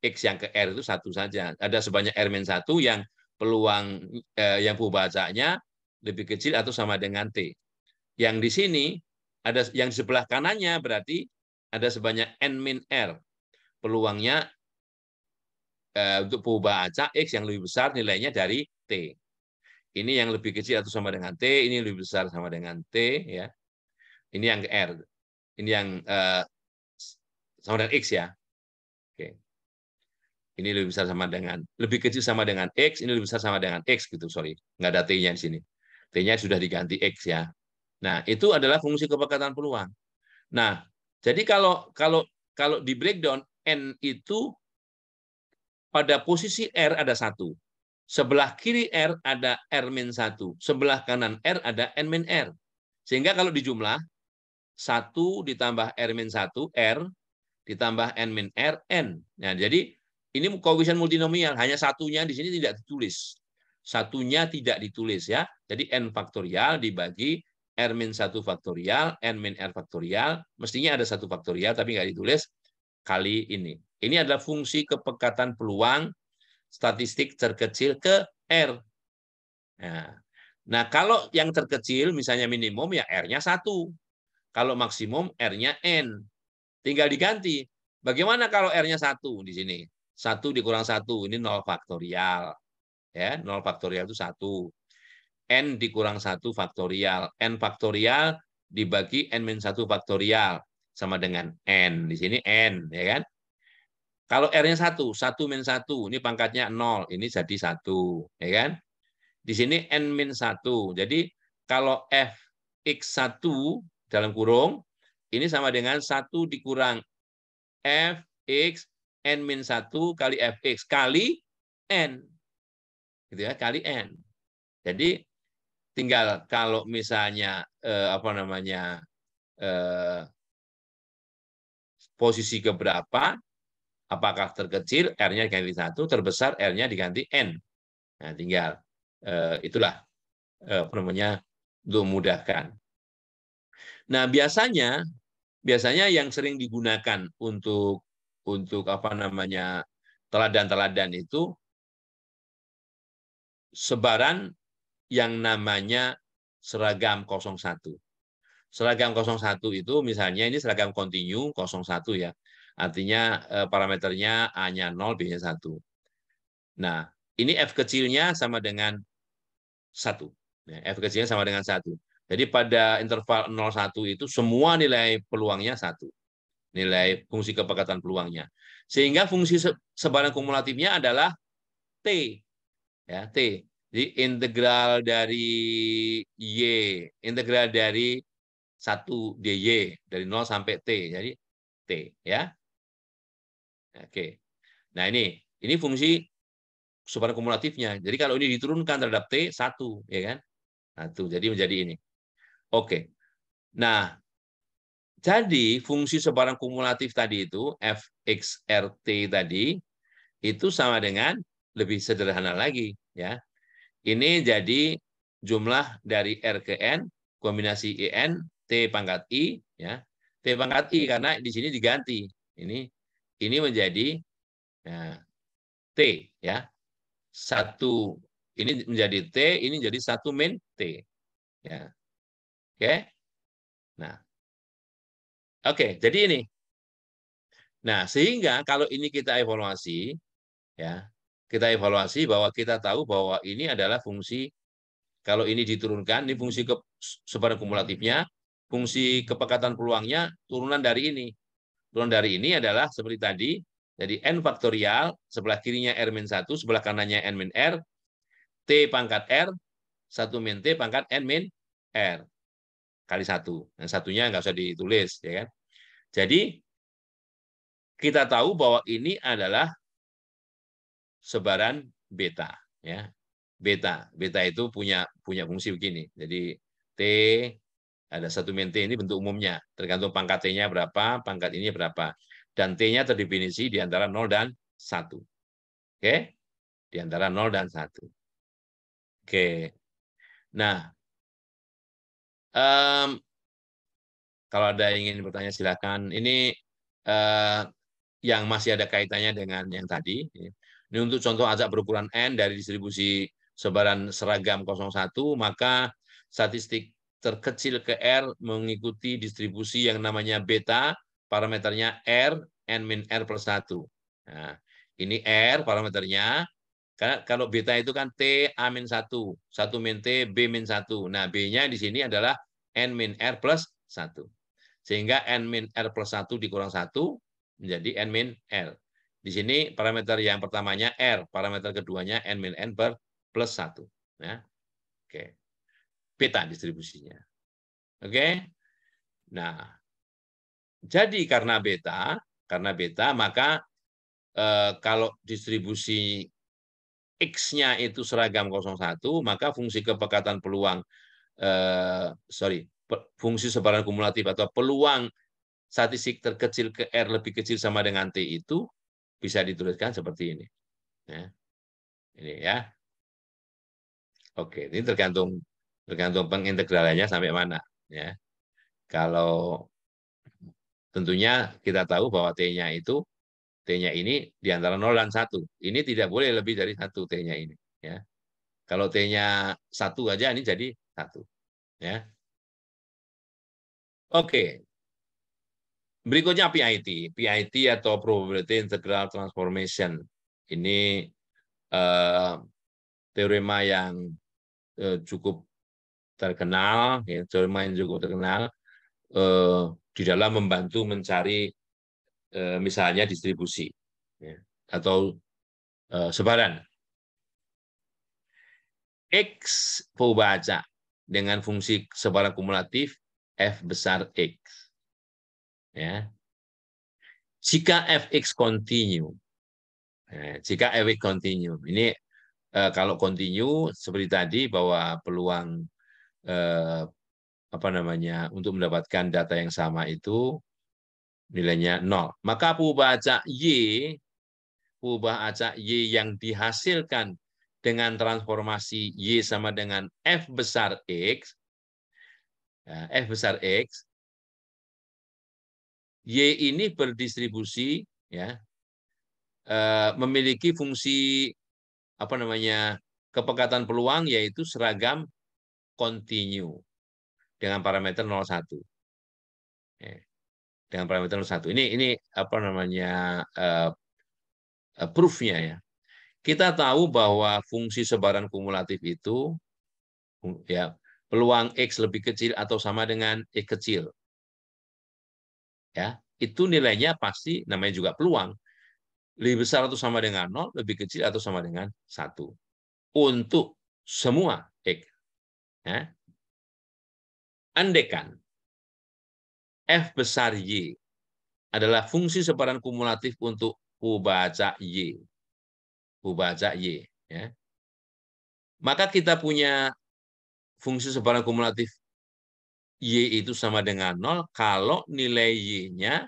X yang ke R itu satu saja. Ada sebanyak R min satu yang peluang eh, yang pembacanya lebih kecil atau sama dengan T. Yang di sini ada yang sebelah kanannya berarti ada sebanyak N min R. Peluangnya Eh, untuk perubahan acak X yang lebih besar nilainya dari T. Ini yang lebih kecil atau sama dengan T, ini yang lebih besar sama dengan T. ya. Ini yang R. Ini yang uh, sama dengan X ya. Oke. Ini lebih besar sama dengan, lebih kecil sama dengan X, ini lebih besar sama dengan X gitu, sorry. Nggak ada T-nya di sini. T-nya sudah diganti X ya. Nah, itu adalah fungsi kepekatan peluang. Nah, jadi kalau kalau kalau di breakdown n itu pada posisi R ada satu. Sebelah kiri R ada R-1. Sebelah kanan R ada N-R. Sehingga kalau dijumlah, 1 ditambah R-1, R, ditambah N-R, N. Nah, jadi ini koefisien multinomial, hanya satunya di sini tidak ditulis. Satunya tidak ditulis ya. Jadi N faktorial dibagi R-1 faktorial, N-R faktorial, mestinya ada satu faktorial tapi nggak ditulis, kali ini. Ini adalah fungsi kepekatan peluang statistik terkecil ke R. Ya. Nah, kalau yang terkecil misalnya minimum ya R-nya satu. Kalau maksimum R-nya N. Tinggal diganti. Bagaimana kalau R-nya satu di sini? Satu dikurang satu ini nol faktorial. Ya, nol faktorial itu satu. N dikurang satu faktorial. N faktorial dibagi N-1 faktorial sama dengan N. Di sini N, ya kan? Kalau R-nya satu, satu min satu, ini pangkatnya nol, ini jadi satu, ya kan? Di sini n min satu. Jadi kalau f x 1 dalam kurung ini sama dengan satu dikurang f x n min satu kali f x kali n, gitu ya, kali n. Jadi tinggal kalau misalnya eh, apa namanya eh, posisi keberapa Apakah terkecil R-nya diganti satu, terbesar R-nya diganti N. Nah, tinggal eh, itulah eh, namanya untuk memudahkan. Nah, biasanya biasanya yang sering digunakan untuk untuk apa namanya teladan-teladan itu sebaran yang namanya seragam 01. Seragam 01 itu misalnya ini seragam kontinu 01 ya. Artinya eh, parameternya A-nya 0, B-nya 1. Nah, ini F kecilnya sama dengan 1. Ya, f kecilnya sama dengan 1. Jadi pada interval 0, 1 itu semua nilai peluangnya 1. Nilai fungsi kepekatan peluangnya. Sehingga fungsi sebaran kumulatifnya adalah T. Ya, T. Jadi integral dari Y, integral dari 1 DY, dari 0 sampai T. Jadi T. ya. Oke. Nah, ini ini fungsi supan kumulatifnya. Jadi kalau ini diturunkan terhadap T, satu, ya kan? Satu. Jadi menjadi ini. Oke. Nah, jadi fungsi sebarang kumulatif tadi itu fxrt tadi itu sama dengan lebih sederhana lagi ya. Ini jadi jumlah dari R ke N kombinasi IN e T pangkat I ya. T pangkat I karena di sini diganti. Ini ini menjadi ya, T ya. Satu ini menjadi T, ini jadi satu min T. Ya. Oke. Nah. Oke, jadi ini. Nah, sehingga kalau ini kita evaluasi ya, kita evaluasi bahwa kita tahu bahwa ini adalah fungsi kalau ini diturunkan, ini fungsi ke, sebaran kumulatifnya, fungsi kepekatan peluangnya turunan dari ini. Turun dari ini adalah seperti tadi, jadi N faktorial, sebelah kirinya R min satu sebelah kanannya N min R, T pangkat R, satu min T pangkat N min R, kali satu Yang satunya nggak usah ditulis. ya kan? Jadi, kita tahu bahwa ini adalah sebaran beta. ya Beta. Beta itu punya punya fungsi begini. Jadi, T ada satu min ini bentuk umumnya, tergantung pangkat T-nya berapa, pangkat ini berapa. Dan T-nya terdefinisi di antara nol dan satu Oke? Di antara nol dan satu Oke. Nah, um, kalau ada yang ingin bertanya silakan. Ini uh, yang masih ada kaitannya dengan yang tadi. Ya. Ini untuk contoh azab berukuran n dari distribusi sebaran seragam 01, maka statistik terkecil ke R mengikuti distribusi yang namanya beta, parameternya R, N min R per 1. Nah, ini R parameternya, karena kalau beta itu kan T A min 1, 1 min T, B min 1. Nah, B-nya di sini adalah N min R plus 1. Sehingga N min R plus 1 dikurang 1 menjadi N min R. Di sini parameter yang pertamanya R, parameter keduanya N min N per plus 1. Ya. Nah, oke. Okay peta distribusinya. Oke? Okay? Nah, jadi karena beta, karena beta maka eh, kalau distribusi X-nya itu seragam 01, maka fungsi kepekatan peluang, eh, sorry, fungsi sebaran kumulatif atau peluang statistik terkecil ke R lebih kecil sama dengan T itu bisa dituliskan seperti ini. Ya. Ini ya. Oke, ini tergantung tergantung pengintegralannya sampai mana ya kalau tentunya kita tahu bahwa t-nya itu t-nya ini di antara 0 dan 1 ini tidak boleh lebih dari satu t-nya ini ya kalau t-nya satu aja ini jadi satu ya oke berikutnya PIT PIT atau probability integral transformation ini eh, teorema yang eh, cukup terkenal, ya, Jerman cukup terkenal eh, di dalam membantu mencari eh, misalnya distribusi ya, atau eh, sebaran. X pembaca dengan fungsi sebaran kumulatif f besar x. Ya. Jika fx continue, ya, jika fx continue, ini eh, kalau continue seperti tadi bahwa peluang eh, apa namanya untuk mendapatkan data yang sama itu nilainya nol. Maka pubah acak Y, pubah acak Y yang dihasilkan dengan transformasi Y sama dengan F besar X, ya, F besar X, Y ini berdistribusi ya eh, memiliki fungsi apa namanya kepekatan peluang yaitu seragam continue dengan parameter 01. Dengan parameter 01. Ini ini apa namanya uh, proofnya ya. Kita tahu bahwa fungsi sebaran kumulatif itu ya peluang x lebih kecil atau sama dengan x kecil. Ya, itu nilainya pasti namanya juga peluang. Lebih besar atau sama dengan 0, lebih kecil atau sama dengan 1. Untuk semua X. Ya. Andekan F besar Y adalah fungsi sebaran kumulatif untuk U baca Y. U baca Y. Ya. Maka kita punya fungsi sebaran kumulatif Y itu sama dengan nol kalau nilai Y-nya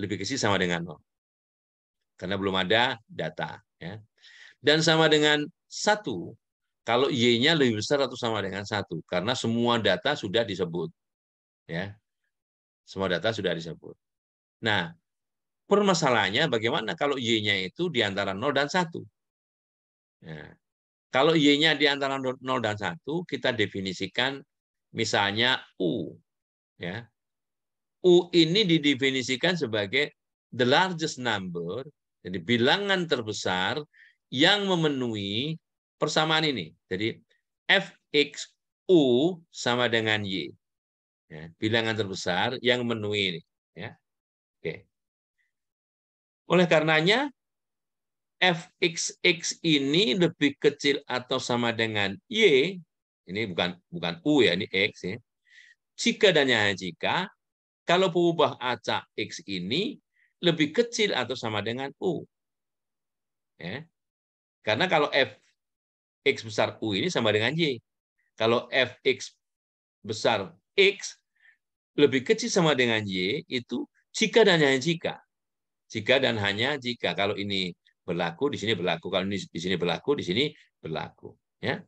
lebih kecil sama dengan nol, Karena belum ada data. Ya. Dan sama dengan satu. Kalau Y-nya lebih besar atau sama dengan satu, karena semua data sudah disebut. Ya, semua data sudah disebut. Nah, permasalahannya bagaimana kalau Y-nya itu di antara 0 dan 1? Ya. Kalau Y-nya di antara 0 dan 1, kita definisikan misalnya U. Ya. U ini didefinisikan sebagai the largest number, jadi bilangan terbesar yang memenuhi persamaan ini. Jadi fx u sama dengan y. Ya, bilangan terbesar yang memenuhi ini. Ya. Oke. Oleh karenanya fxx ini lebih kecil atau sama dengan y. Ini bukan bukan u ya, ini x ya. Jika dan hanya jika kalau pengubah acak x ini lebih kecil atau sama dengan u. Ya. Karena kalau f X besar U ini sama dengan Y. Kalau Fx besar X lebih kecil sama dengan Y, itu jika dan hanya jika. Jika dan hanya jika. Kalau ini berlaku, di sini berlaku. Kalau ini di sini berlaku, di sini berlaku. Ya.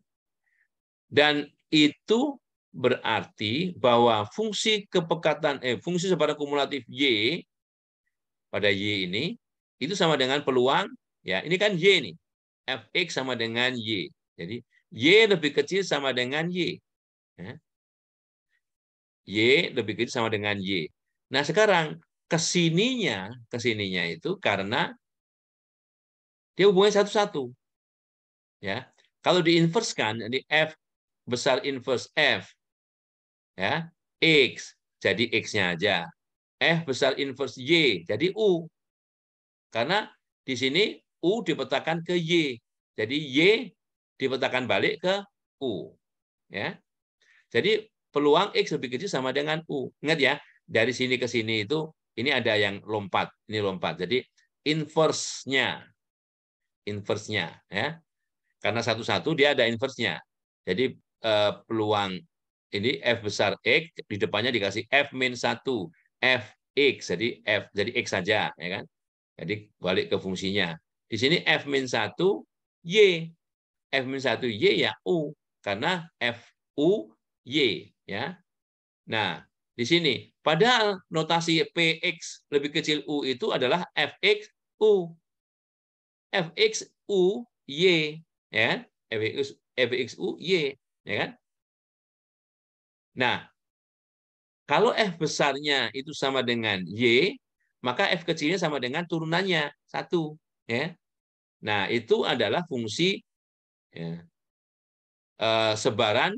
Dan itu berarti bahwa fungsi kepekatan eh fungsi sebaran kumulatif y pada y ini itu sama dengan peluang ya ini kan y nih fx sama dengan y jadi Y lebih kecil sama dengan Y. Ya. Y lebih kecil sama dengan Y. Nah sekarang kesininya, kesininya itu karena dia hubungannya satu-satu. Ya, kalau diinverskan, jadi F besar inverse F, ya X, jadi X-nya aja. F besar inverse Y, jadi U. Karena di sini U dipetakan ke Y. Jadi Y dipetakan balik ke U. Ya. Jadi peluang X lebih kecil sama dengan U. Ingat ya, dari sini ke sini itu ini ada yang lompat, ini lompat. Jadi inverse-nya inverse-nya ya. Karena satu-satu dia ada inverse-nya. Jadi eh, peluang ini F besar X di depannya dikasih F min 1 F X jadi F jadi X saja ya kan. Jadi balik ke fungsinya. Di sini F min 1 Y F-1Y ya U karena F U Y ya. Nah, di sini padahal notasi PX lebih kecil U itu adalah FX U. FX U Y ya. FX, FX U Y ya kan? Nah, kalau F besarnya itu sama dengan Y, maka F kecilnya sama dengan turunannya, satu. Ya. Nah, itu adalah fungsi ya. Uh, sebaran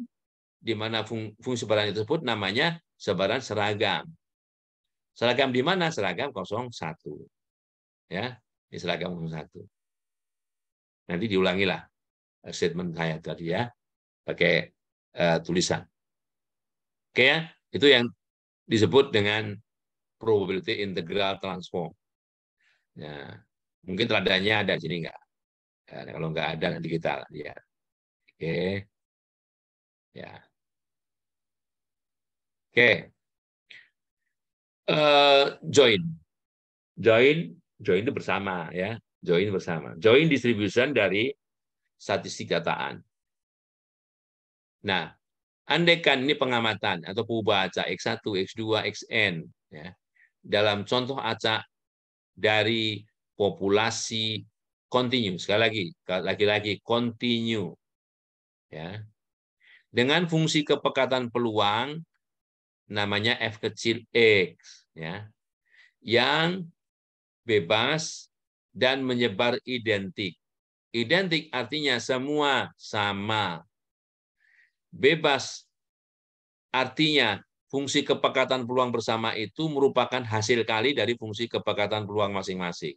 di mana fung, fungsi sebaran tersebut namanya sebaran seragam. Seragam di mana? Seragam 01. Ya, ini seragam 01. Nanti diulangilah eh, statement saya tadi ya pakai uh, tulisan. Oke ya, itu yang disebut dengan probability integral transform. Ya, mungkin teladannya ada di sini enggak? Nah, kalau nggak ada nanti kita ya. Oke. Okay. Ya. Oke. Okay. Uh, join. Join, join itu bersama ya. Join bersama. Join distribution dari statistik dataan. Nah, andaikan ini pengamatan atau perubahan acak X1, X2, Xn ya. Dalam contoh acak dari populasi continue sekali lagi lagi-lagi continue ya dengan fungsi kepekatan peluang namanya f kecil x ya yang bebas dan menyebar identik identik artinya semua sama bebas artinya fungsi kepekatan peluang bersama itu merupakan hasil kali dari fungsi kepekatan peluang masing-masing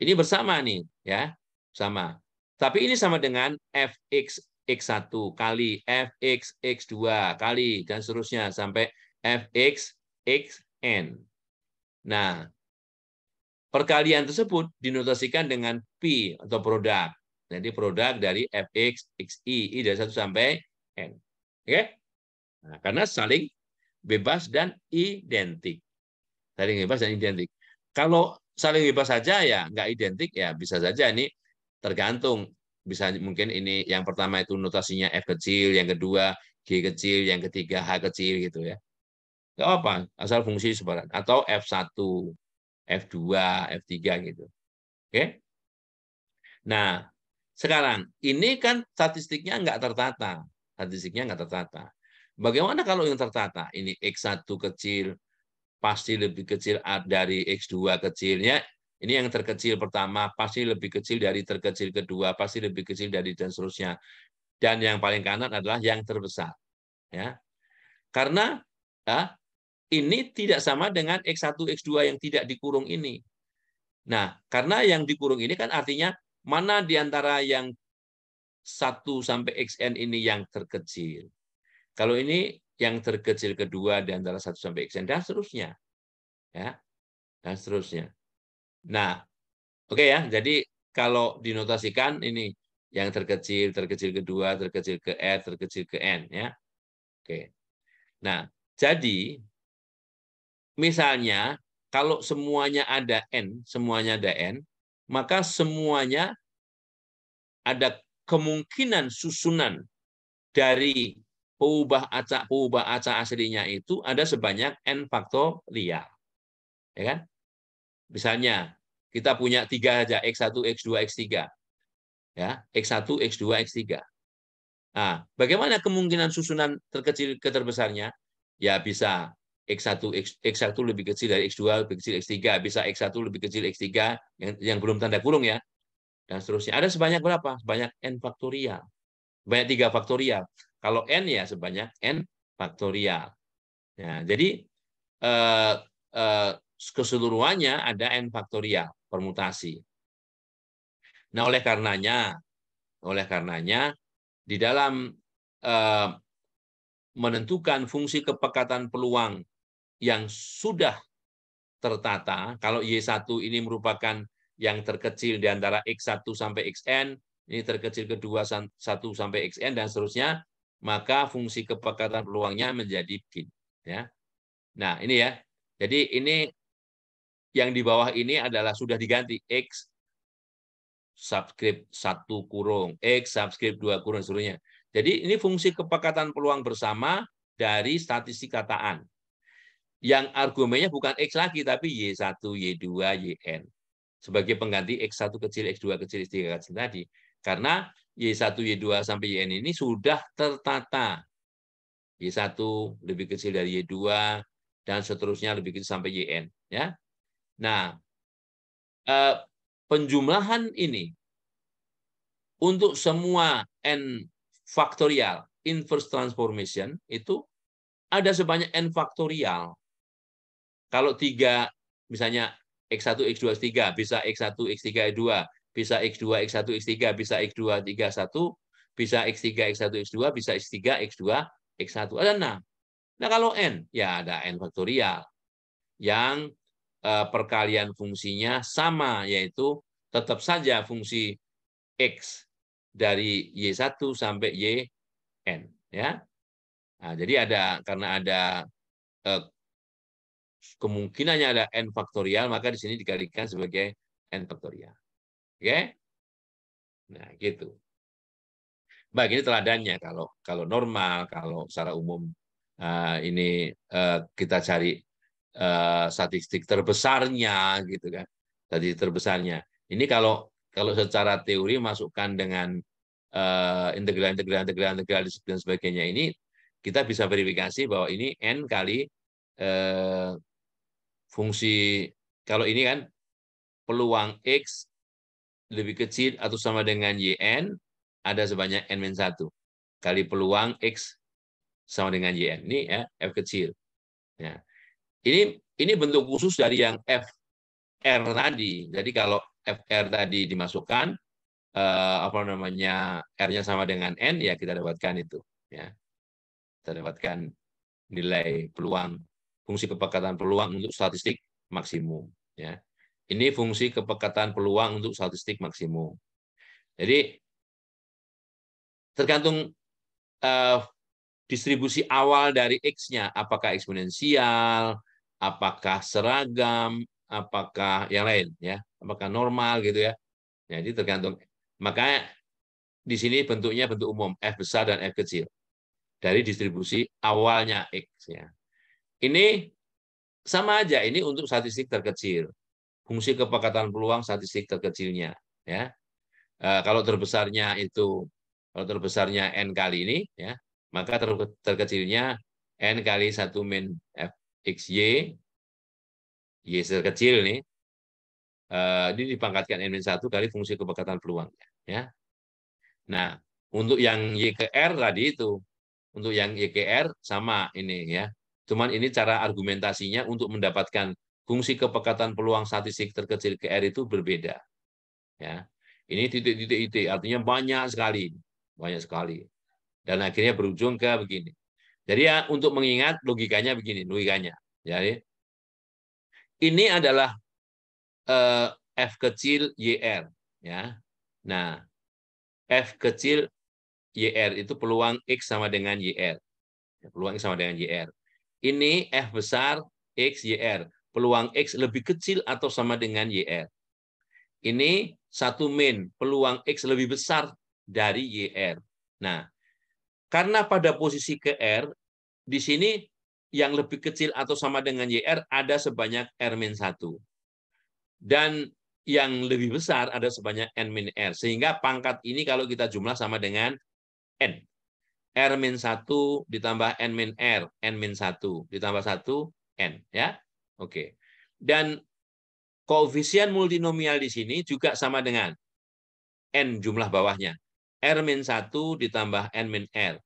ini bersama nih, ya. Sama. Tapi ini sama dengan fx x1 kali fx x2 kali dan seterusnya sampai fx xn. Nah, perkalian tersebut dinotasikan dengan P atau produk. Jadi produk dari fx xi i dari 1 sampai n. Oke? Okay? Nah, karena saling bebas dan identik. Saling bebas dan identik. Kalau saling bebas saja ya nggak identik ya bisa saja ini tergantung bisa mungkin ini yang pertama itu notasinya f kecil yang kedua g kecil yang ketiga h kecil gitu ya nggak apa asal fungsi sebaran atau f1 f2 f3 gitu oke nah sekarang ini kan statistiknya nggak tertata statistiknya nggak tertata bagaimana kalau yang tertata ini x1 kecil pasti lebih kecil ah, dari X2 kecilnya. Ini yang terkecil pertama, pasti lebih kecil dari terkecil kedua, pasti lebih kecil dari dan seterusnya. Dan yang paling kanan adalah yang terbesar. Ya. Karena ya, ini tidak sama dengan X1, X2 yang tidak dikurung ini. Nah, karena yang dikurung ini kan artinya mana di antara yang 1 sampai Xn ini yang terkecil. Kalau ini yang terkecil kedua di antara 1 sampai xn dan seterusnya. Ya. Dan seterusnya. Nah, oke okay ya. Jadi kalau dinotasikan ini yang terkecil, terkecil kedua, terkecil ke R, e, terkecil ke N ya. Oke. Nah, jadi misalnya kalau semuanya ada N, semuanya ada N, maka semuanya ada kemungkinan susunan dari pengubah acak pengubah acak aslinya itu ada sebanyak n faktorial. Ya kan? Misalnya kita punya tiga aja x1, x2, x3. Ya, x1, x2, x3. Nah, bagaimana kemungkinan susunan terkecil ke terbesarnya? Ya bisa X1, X, X1 lebih kecil dari X2, lebih kecil X3, bisa X1 lebih kecil X3, yang, yang belum tanda kurung ya, dan seterusnya. Ada sebanyak berapa? Sebanyak N faktorial. Banyak tiga faktorial. Kalau n ya sebanyak n faktorial. Ya, jadi eh, eh, keseluruhannya ada n faktorial permutasi. Nah, oleh karenanya, oleh karenanya di dalam eh, menentukan fungsi kepekatan peluang yang sudah tertata, kalau Y1 ini merupakan yang terkecil di antara X1 sampai Xn, ini terkecil kedua 1 sampai Xn, dan seterusnya, maka fungsi kepekatan peluangnya menjadi bin. Ya. Nah, ini ya. Jadi ini yang di bawah ini adalah sudah diganti X subscript satu kurung, X subscript dua kurung, seluruhnya. Jadi ini fungsi kepekatan peluang bersama dari statistik kataan. Yang argumennya bukan X lagi, tapi Y1, Y2, YN. Sebagai pengganti X1 kecil, X2 kecil, X3 kecil tadi. Karena Y1, Y2, sampai YN ini sudah tertata. Y1 lebih kecil dari Y2, dan seterusnya lebih kecil sampai YN. Ya. Nah, eh, penjumlahan ini untuk semua N faktorial, inverse transformation, itu ada sebanyak N faktorial. Kalau tiga, misalnya X1, X2, X3, bisa X1, X3, X2, bisa X2, X1, X3, bisa X2, 3, 1, bisa X3, X1, X2, bisa X3, X2, X1. Ada 6. Nah kalau N, ya ada N faktorial yang eh, perkalian fungsinya sama, yaitu tetap saja fungsi X dari Y1 sampai YN. Ya. Nah, jadi ada karena ada eh, kemungkinannya ada n faktorial maka di sini dikalikan sebagai n faktorial. Oke, ya. Nah, gitu. Baik, ini teladannya kalau kalau normal, kalau secara umum uh, ini uh, kita cari uh, statistik terbesarnya gitu kan. tadi terbesarnya. Ini kalau kalau secara teori masukkan dengan integral-integral-integral-integral dan sebagainya ini kita bisa verifikasi bahwa ini n kali uh, fungsi kalau ini kan peluang x lebih kecil atau sama dengan YN, ada sebanyak N-1. Kali peluang X sama dengan YN. Ini ya, F kecil. Ya. Ini ini bentuk khusus dari yang FR tadi. Jadi kalau FR tadi dimasukkan, eh, apa namanya, R-nya sama dengan N, ya kita dapatkan itu. Ya. Kita dapatkan nilai peluang, fungsi kepekatan peluang untuk statistik maksimum. Ya. Ini fungsi kepekatan peluang untuk statistik maksimum. Jadi tergantung uh, distribusi awal dari x-nya, apakah eksponensial, apakah seragam, apakah yang lain, ya, apakah normal gitu ya. Jadi tergantung. Makanya di sini bentuknya bentuk umum f besar dan f kecil dari distribusi awalnya x nya Ini sama aja ini untuk statistik terkecil fungsi kepekatan peluang statistik terkecilnya ya e, kalau terbesarnya itu kalau terbesarnya n kali ini ya maka ter, terkecilnya n kali satu min f x y y terkecil nih e, ini dipangkatkan n min satu kali fungsi kepekatan peluang ya nah untuk yang y ke r tadi itu untuk yang y ke r sama ini ya cuman ini cara argumentasinya untuk mendapatkan fungsi kepekatan peluang statistik terkecil ke R itu berbeda. Ya. Ini titik-titik titik artinya banyak sekali, banyak sekali. Dan akhirnya berujung ke begini. Jadi ya, untuk mengingat logikanya begini, logikanya. Jadi ini adalah uh, f kecil YR ya. Nah, f kecil YR itu peluang x sama dengan YR. Ya, peluang x sama dengan YR. Ini f besar x YR peluang X lebih kecil atau sama dengan YR. Ini satu min, peluang X lebih besar dari YR. Nah, karena pada posisi ke R, di sini yang lebih kecil atau sama dengan YR ada sebanyak R-1. Dan yang lebih besar ada sebanyak N-R. Sehingga pangkat ini kalau kita jumlah sama dengan N. R-1 ditambah N-R, N-1 ditambah 1, N. ya Oke. Dan koefisien multinomial di sini juga sama dengan n jumlah bawahnya. R 1 ditambah N min R.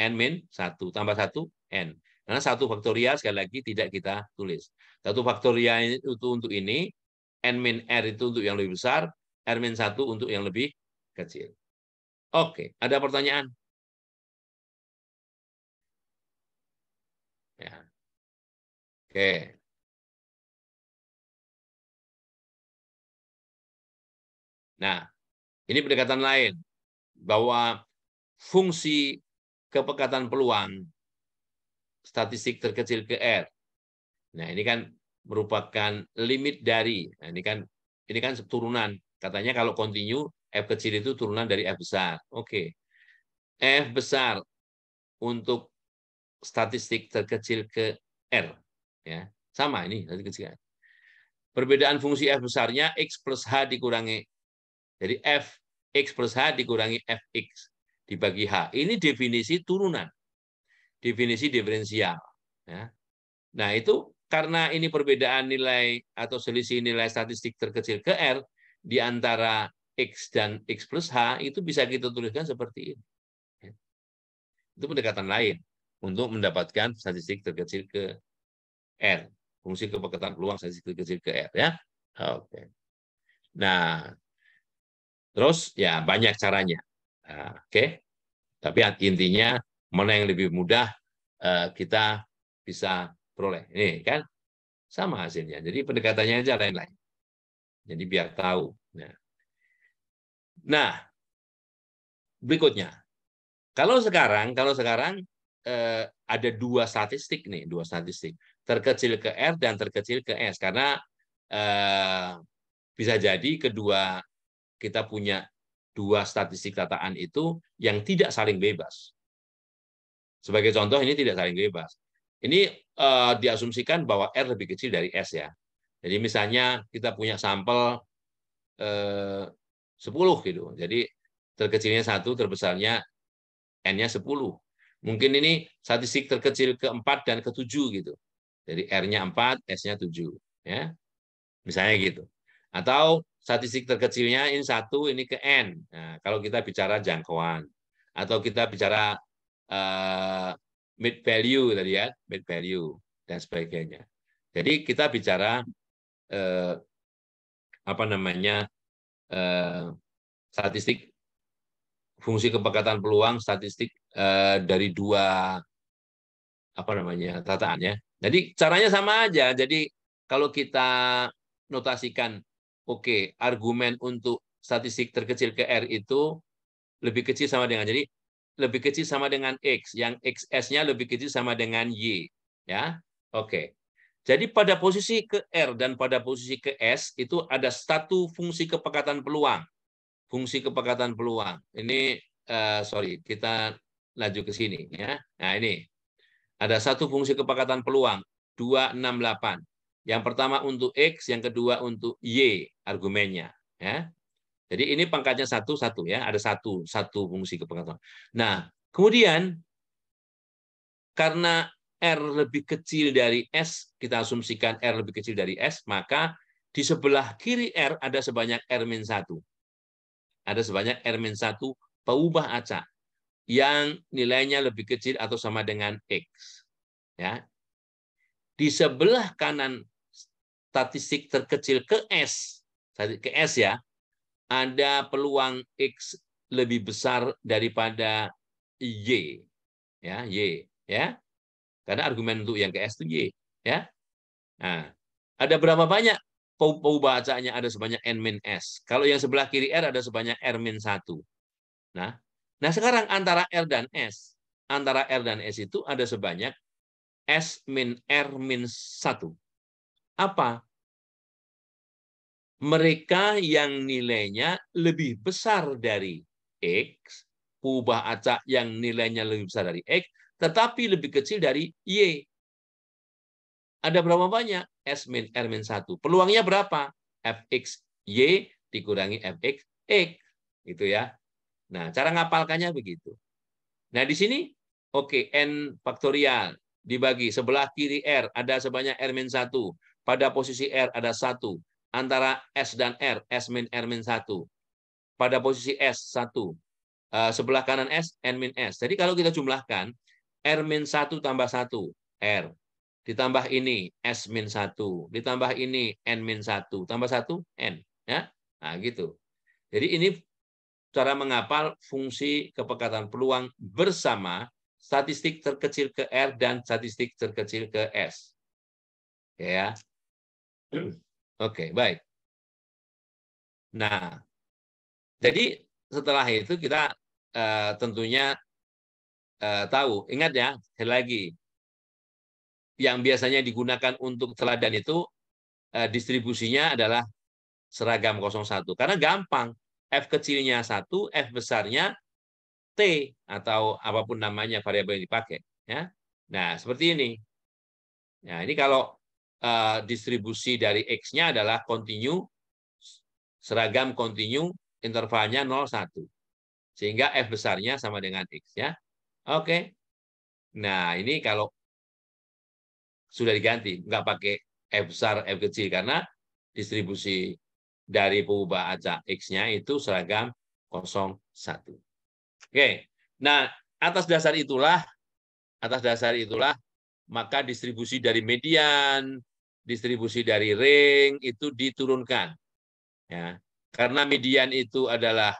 N min 1 tambah 1, N. Karena satu faktorial sekali lagi tidak kita tulis. Satu faktorial itu untuk ini, N min R itu untuk yang lebih besar, R min 1 untuk yang lebih kecil. Oke, ada pertanyaan? Ya. Oke. Nah, ini pendekatan lain bahwa fungsi kepekatan peluang statistik terkecil ke R. Nah, ini kan merupakan limit dari. Nah, ini kan ini kan turunan. Katanya kalau continue F kecil itu turunan dari F besar. Oke. Okay. F besar untuk statistik terkecil ke R. Ya, sama ini, nanti kecil. Perbedaan fungsi F besarnya X plus H dikurangi jadi F X plus H dikurangi f Fx dibagi H. Ini definisi turunan. Definisi diferensial. Ya. Nah, itu karena ini perbedaan nilai atau selisih nilai statistik terkecil ke R di antara X dan X plus H, itu bisa kita tuliskan seperti ini. Ya. Itu pendekatan lain untuk mendapatkan statistik terkecil ke R. Fungsi kepekatan peluang statistik terkecil ke R. ya. Oke. Nah, Terus ya banyak caranya. Nah, oke. Okay? Tapi intinya mana yang lebih mudah eh, kita bisa peroleh. Ini kan sama hasilnya. Jadi pendekatannya aja lain-lain. Jadi biar tahu. Nah, nah berikutnya. Kalau sekarang, kalau sekarang eh, ada dua statistik nih, dua statistik terkecil ke R dan terkecil ke S karena eh, bisa jadi kedua kita punya dua statistik tataan itu yang tidak saling bebas. Sebagai contoh ini tidak saling bebas. Ini uh, diasumsikan bahwa R lebih kecil dari S ya. Jadi misalnya kita punya sampel eh, uh, 10 gitu. Jadi terkecilnya satu, terbesarnya n-nya 10. Mungkin ini statistik terkecil keempat dan ketujuh gitu. Jadi r-nya 4, s-nya 7. Ya. Misalnya gitu. Atau statistik terkecilnya ini satu, ini ke n. Nah, kalau kita bicara jangkauan atau kita bicara uh, mid value tadi ya, mid value dan sebagainya. Jadi kita bicara uh, apa namanya uh, statistik fungsi kepekatan peluang statistik uh, dari dua apa namanya tataannya. Jadi caranya sama aja. Jadi kalau kita notasikan Oke, argumen untuk statistik terkecil ke R itu lebih kecil sama dengan jadi lebih kecil sama dengan X, yang XS-nya lebih kecil sama dengan Y, ya. Oke. Jadi pada posisi ke R dan pada posisi ke S itu ada satu fungsi kepekatan peluang. Fungsi kepekatan peluang. Ini uh, sorry, kita laju ke sini ya. Nah, ini. Ada satu fungsi kepekatan peluang 268. Yang pertama untuk X, yang kedua untuk Y argumennya. Ya. Jadi ini pangkatnya satu-satu ya, ada satu satu fungsi kepangkatan. Nah, kemudian karena R lebih kecil dari S, kita asumsikan R lebih kecil dari S, maka di sebelah kiri R ada sebanyak R-1. Ada sebanyak R-1 peubah acak yang nilainya lebih kecil atau sama dengan X. Ya. Di sebelah kanan statistik terkecil ke S, ke S ya, ada peluang X lebih besar daripada Y. Ya, Y. Ya. Karena argumen untuk yang ke S itu Y. Ya. Nah, ada berapa banyak pau, pau ada sebanyak N min S. Kalau yang sebelah kiri R ada sebanyak R min satu, Nah, nah sekarang antara R dan S. Antara R dan S itu ada sebanyak S min R min 1 apa? Mereka yang nilainya lebih besar dari X, kubah acak yang nilainya lebih besar dari X, tetapi lebih kecil dari Y. Ada berapa banyak? S min R min 1. Peluangnya berapa? Fx Y dikurangi Fx X. Gitu ya. Nah, cara ngapalkannya begitu. Nah, di sini, oke, okay, N faktorial dibagi sebelah kiri R, ada sebanyak R min 1. Pada posisi R ada satu antara S dan R, S min R min satu. Pada posisi S satu, eh, sebelah kanan S, N min S. Jadi kalau kita jumlahkan R min satu tambah satu R ditambah ini S min satu ditambah ini N min satu tambah satu N ya nah gitu jadi ini cara mengapal fungsi kepekatan peluang bersama statistik terkecil ke R dan statistik terkecil ke S. Ya, Oke, okay, baik. Nah, jadi setelah itu kita uh, tentunya uh, tahu. Ingat ya, sekali lagi, yang biasanya digunakan untuk teladan itu uh, distribusinya adalah seragam 01. Karena gampang, F kecilnya 1, F besarnya T, atau apapun namanya variabel yang dipakai. Ya. Nah, seperti ini. Nah, ini kalau Eh, distribusi dari X-nya adalah kontinu, seragam kontinu, intervalnya 0,1. Sehingga F besarnya sama dengan X. ya. Oke. Okay. Nah, ini kalau sudah diganti, nggak pakai F besar, F kecil, karena distribusi dari pengubah acak X-nya itu seragam 01. Oke, nah atas dasar itulah, atas dasar itulah, maka distribusi dari median, distribusi dari ring itu diturunkan. Ya, karena median itu adalah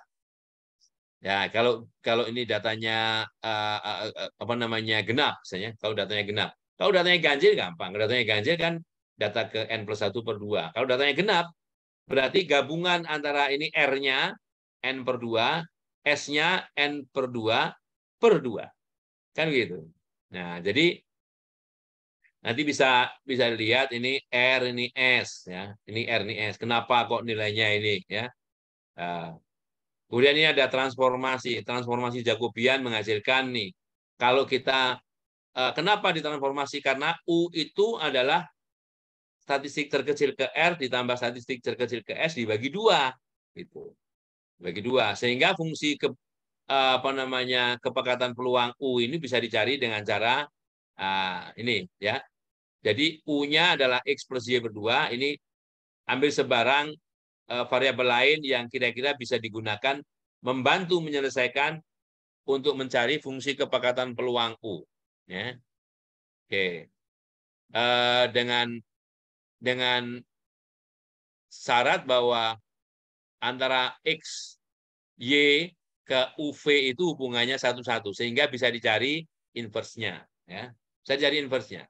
ya kalau kalau ini datanya uh, uh, apa namanya genap misalnya kalau datanya genap kalau datanya ganjil gampang kalau datanya ganjil kan data ke n plus 1 per 2 kalau datanya genap berarti gabungan antara ini r-nya n per 2 s-nya n per 2 per 2 kan gitu nah jadi Nanti bisa bisa lihat ini R ini S ya. Ini R ini S. Kenapa kok nilainya ini ya? Nah, kemudian ini ada transformasi. Transformasi Jacobian menghasilkan nih. Kalau kita eh, kenapa ditransformasi? Karena U itu adalah statistik terkecil ke R ditambah statistik terkecil ke S dibagi dua gitu. Bagi dua sehingga fungsi ke eh, apa namanya kepekatan peluang U ini bisa dicari dengan cara uh, ini ya jadi U-nya adalah X plus Y berdua. Ini ambil sebarang eh, variabel lain yang kira-kira bisa digunakan membantu menyelesaikan untuk mencari fungsi kepekatan peluang U. Ya. Oke. Eh, dengan dengan syarat bahwa antara X, Y ke UV itu hubungannya satu-satu. Sehingga bisa dicari inversnya. Ya. Bisa dicari inversnya.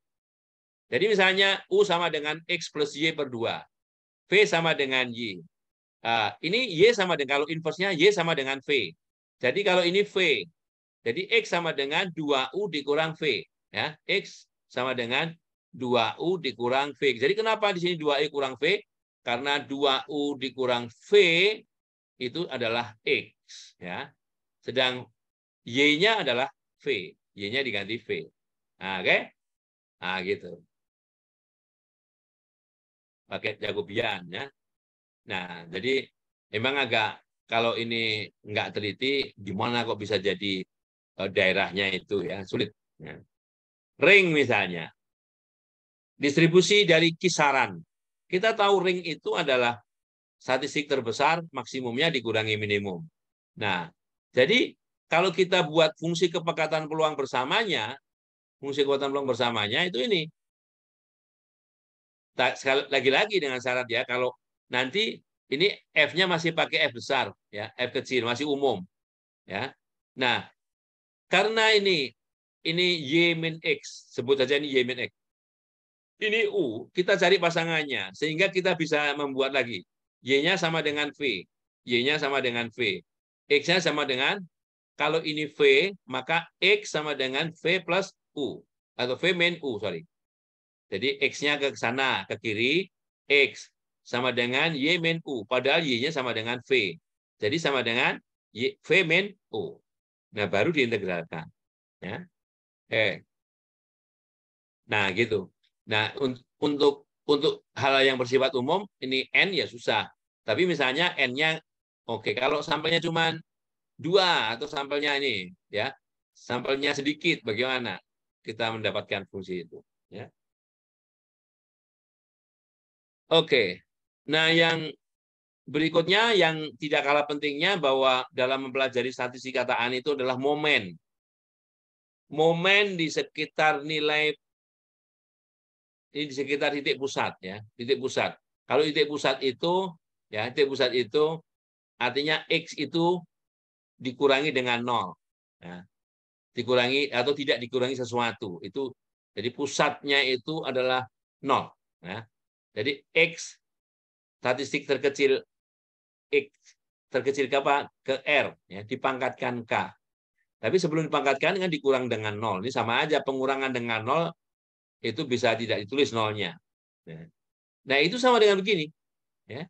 Jadi misalnya U sama dengan X plus Y per 2. V sama dengan Y. Uh, ini Y sama dengan, kalau inversnya Y sama dengan V. Jadi kalau ini V, jadi X sama dengan 2U dikurang V. Ya, X sama dengan 2U dikurang V. Jadi kenapa di sini 2E kurang V? Karena 2U dikurang V itu adalah X. ya. Sedang Y-nya adalah V. Y-nya diganti V. Nah, Oke? Okay? Nah, gitu pakai jagobian ya. Nah, jadi memang agak kalau ini nggak teliti, gimana kok bisa jadi e, daerahnya itu ya sulit. Ya. Ring misalnya, distribusi dari kisaran. Kita tahu ring itu adalah statistik terbesar, maksimumnya dikurangi minimum. Nah, jadi kalau kita buat fungsi kepekatan peluang bersamanya, fungsi kekuatan peluang bersamanya itu ini lagi-lagi dengan syarat ya kalau nanti ini F-nya masih pakai F besar ya, F kecil masih umum ya. Nah, karena ini ini Y min X, sebut saja ini Y min X. Ini U, kita cari pasangannya sehingga kita bisa membuat lagi. Y-nya sama dengan V, Y-nya sama dengan V. X-nya sama dengan kalau ini V, maka X sama dengan V plus U atau V min U, sorry. Jadi X-nya ke sana, ke kiri, X sama dengan Y min U. Padahal Y-nya sama dengan V. Jadi sama dengan y, V min U. Nah, baru diintegralkan. Ya. Eh. Nah, gitu. Nah, untuk untuk hal yang bersifat umum, ini N ya susah. Tapi misalnya N-nya, oke, okay, kalau sampelnya cuma dua atau sampelnya ini, ya sampelnya sedikit, bagaimana kita mendapatkan fungsi itu? Ya. Oke. Nah, yang berikutnya yang tidak kalah pentingnya bahwa dalam mempelajari statistik kataan itu adalah momen. Momen di sekitar nilai ini di sekitar titik pusat ya, titik pusat. Kalau titik pusat itu ya, titik pusat itu artinya x itu dikurangi dengan nol. Ya. Dikurangi atau tidak dikurangi sesuatu. Itu jadi pusatnya itu adalah nol. Ya. Jadi X statistik terkecil X terkecil ke apa? Ke R ya, dipangkatkan K. Tapi sebelum dipangkatkan dengan dikurang dengan nol. Ini sama aja pengurangan dengan nol itu bisa tidak ditulis nolnya. Ya. Nah itu sama dengan begini, ya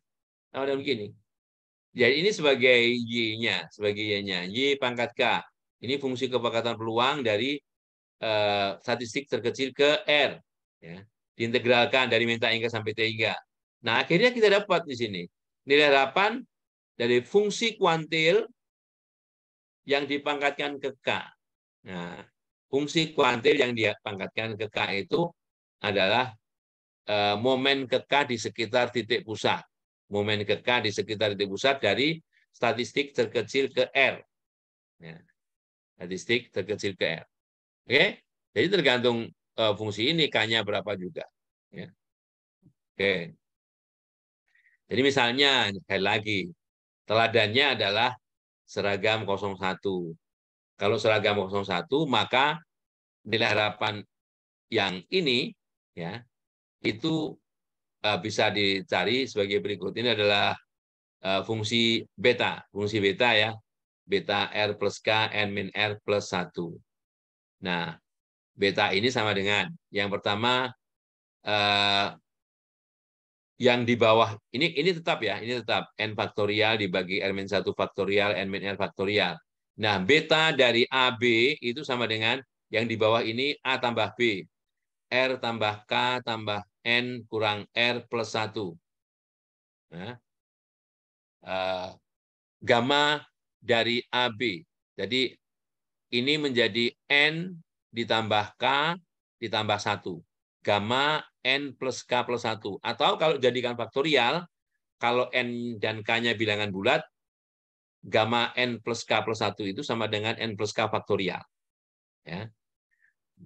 sama dengan begini. Jadi ini sebagai y-nya, sebagai y-nya, y pangkat k. Ini fungsi kepangkatan peluang dari uh, statistik terkecil ke r. Ya diintegralkan dari minta hingga sampai tiga. Nah, akhirnya kita dapat di sini nilai harapan dari fungsi kuantil yang dipangkatkan ke K. Nah, fungsi kuantil yang dipangkatkan ke K itu adalah e, momen ke K di sekitar titik pusat. Momen ke K di sekitar titik pusat dari statistik terkecil ke R. Ya. statistik terkecil ke R. Oke? Jadi tergantung Eh, fungsi ini k-nya berapa juga. Ya. Oke. Jadi misalnya sekali lagi teladannya adalah seragam 01. Kalau seragam 01 maka nilai harapan yang ini ya itu eh, bisa dicari sebagai berikut. Ini adalah eh, fungsi beta, fungsi beta ya. Beta R plus K, N min R plus satu. Nah, Beta ini sama dengan yang pertama eh, yang di bawah ini ini tetap ya, ini tetap n faktorial dibagi r minus satu faktorial n-r minus faktorial. Nah, beta dari AB itu sama dengan yang di bawah ini A tambah B. R tambah K tambah N kurang R plus satu. Nah, eh, gamma dari AB. Jadi ini menjadi N ditambah K ditambah 1. Gamma N plus K plus 1. Atau kalau jadikan faktorial, kalau N dan K-nya bilangan bulat, gamma N plus K plus 1 itu sama dengan N plus K faktorial. Ya.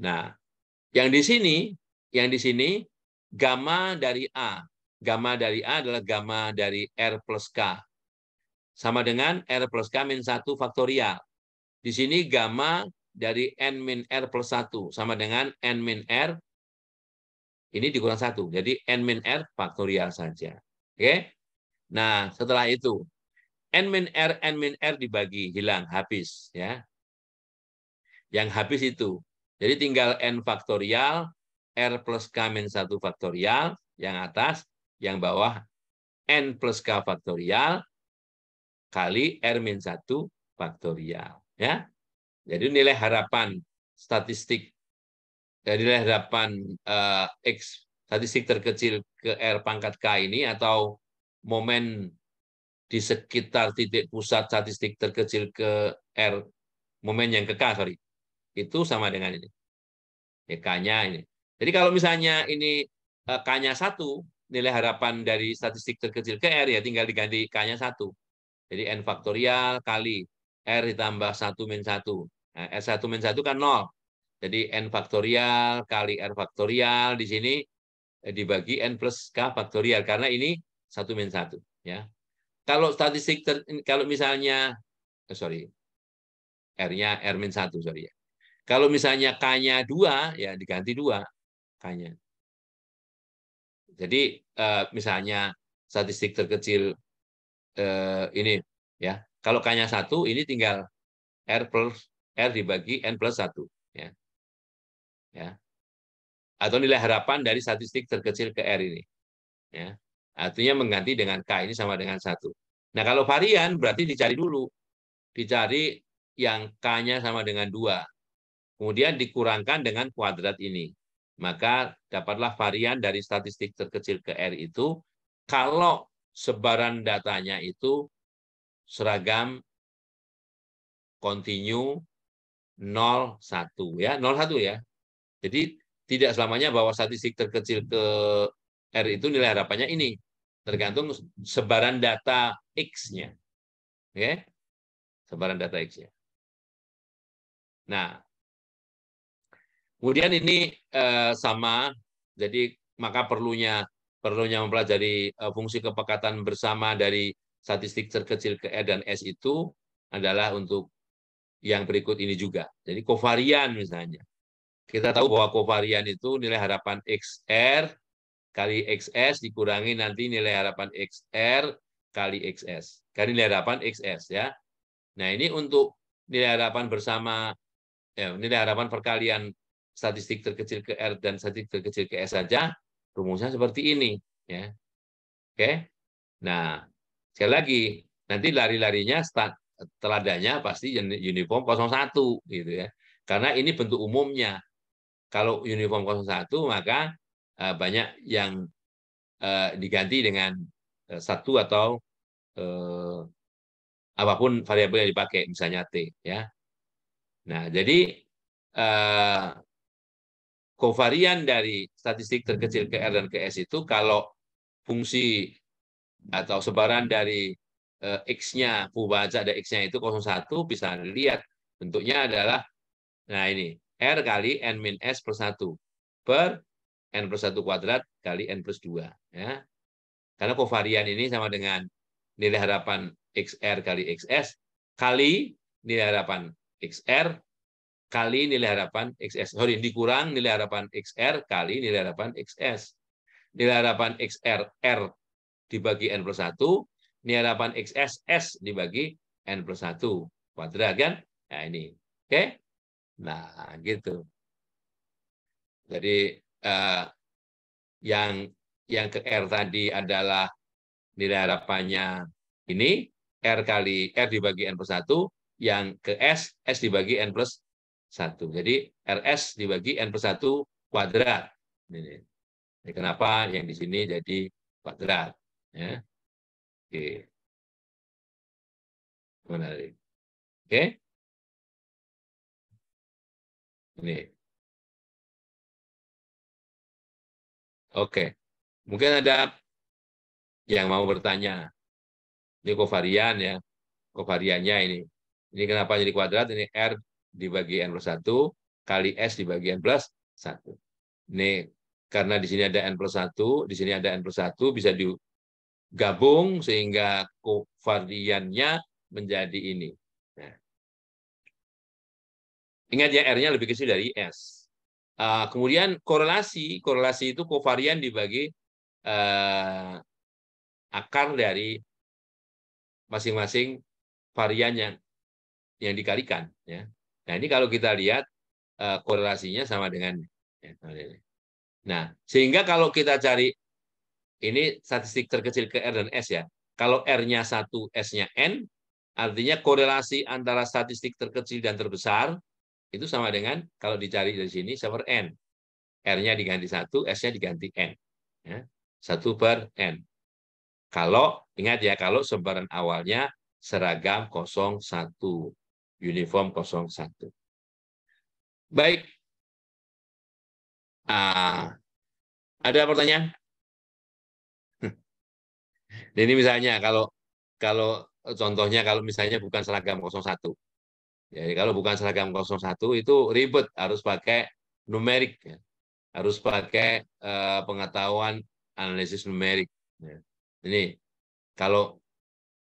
Nah, yang di sini, yang di sini, gamma dari A. Gamma dari A adalah gamma dari R plus K. Sama dengan R plus K min 1 faktorial. Di sini gamma dari n min r plus satu sama dengan n min r ini dikurang satu. Jadi n min r faktorial saja. Oke. Nah, setelah itu n min r n min r dibagi hilang habis ya. Yang habis itu. Jadi tinggal n faktorial r plus k min satu faktorial yang atas, yang bawah n plus k faktorial kali r min satu faktorial ya. Jadi nilai harapan statistik dari nilai harapan uh, X statistik terkecil ke R pangkat K ini atau momen di sekitar titik pusat statistik terkecil ke R momen yang ke K sorry itu sama dengan ini ya K-nya ini jadi kalau misalnya ini eh, K-nya satu nilai harapan dari statistik terkecil ke R ya tinggal diganti K-nya satu jadi n faktorial kali R ditambah 1 min 1. Nah, R1 min 1 kan 0. Jadi N faktorial kali R faktorial di sini eh, dibagi N plus K faktorial. Karena ini 1 min 1. Ya. Kalau statistik, ter, kalau misalnya, oh sorry, R-nya R min 1, sorry ya. Kalau misalnya K-nya 2, ya diganti 2 K-nya. Jadi eh, misalnya statistik terkecil ini ya kalau K-nya satu, ini tinggal R plus R dibagi N plus satu, Ya. ya. Atau nilai harapan dari statistik terkecil ke R ini. Ya. Artinya mengganti dengan K, ini sama dengan satu. Nah, kalau varian berarti dicari dulu. Dicari yang K-nya sama dengan dua, Kemudian dikurangkan dengan kuadrat ini. Maka dapatlah varian dari statistik terkecil ke R itu kalau sebaran datanya itu seragam continue 01 ya, 01 ya. Jadi tidak selamanya bahwa statistik terkecil ke R itu nilai harapannya ini. Tergantung sebaran data X-nya. Oke? Sebaran data X-nya. Nah, kemudian ini eh, sama, jadi maka perlunya perlunya mempelajari eh, fungsi kepekatan bersama dari statistik terkecil ke R e dan S itu adalah untuk yang berikut ini juga. Jadi kovarian misalnya. Kita tahu bahwa kovarian itu nilai harapan XR kali XS dikurangi nanti nilai harapan XR kali XS. Kali nilai harapan XS ya. Nah, ini untuk nilai harapan bersama ya, nilai harapan perkalian statistik terkecil ke R dan statistik terkecil ke S saja rumusnya seperti ini ya. Oke. Nah, Sekali lagi, nanti lari-larinya teladanya pasti uniform 01 gitu ya. Karena ini bentuk umumnya. Kalau uniform 01 maka eh, banyak yang eh, diganti dengan eh, satu atau apapun variabel yang dipakai, misalnya T. Ya. Nah, jadi kovarian dari statistik terkecil ke R dan ke S itu kalau fungsi atau sebaran dari uh, X-nya, pubaca ada X-nya itu 01, bisa dilihat. Bentuknya adalah, nah ini, R kali N min S per 1 per N plus 1 kuadrat kali N plus 2. Ya. Karena kovarian ini sama dengan nilai harapan XR kali XS kali nilai harapan XR kali nilai harapan XS. Sorry, dikurang nilai harapan XR kali nilai harapan XS. Nilai harapan XR R dibagi N plus 1, ini harapan XS, S dibagi N plus 1 kuadrat kan? Nah ini. Oke? Okay? Nah gitu. Jadi eh, yang yang ke R tadi adalah nilai harapannya ini, R kali R dibagi N plus 1, yang ke S, S dibagi N plus satu Jadi RS dibagi N plus 1 kuadrat. Ini kenapa yang di sini jadi kuadrat. Ya. Oke. Menarik. Oke. Ini. Oke. Mungkin ada yang mau bertanya. Ini kovarian ya. Kovariannya ini. Ini kenapa jadi kuadrat? Ini R dibagi N plus 1 kali S dibagi N plus 1. Ini karena di sini ada N plus 1, di sini ada N plus 1, bisa di, gabung sehingga kovariannya menjadi ini. Nah. Ingat ya R-nya lebih kecil dari S. Uh, kemudian korelasi, korelasi itu kovarian dibagi uh, akar dari masing-masing variannya yang dikalikan. Ya. Nah ini kalau kita lihat uh, korelasinya sama dengan. Ya, nah sehingga kalau kita cari ini statistik terkecil ke R dan S ya. Kalau R-nya 1, S-nya N, artinya korelasi antara statistik terkecil dan terbesar itu sama dengan kalau dicari dari sini sama N. R-nya diganti 1, S-nya diganti N. Ya. 1 per N. Kalau, ingat ya, kalau sebaran awalnya seragam 01, uniform 01. Baik. Ah, ada pertanyaan? Ini misalnya kalau kalau contohnya kalau misalnya bukan seragam 01. Ya, jadi kalau bukan seragam 01 itu ribet, harus pakai numerik, ya. harus pakai uh, pengetahuan analisis numerik. Ya. Ini kalau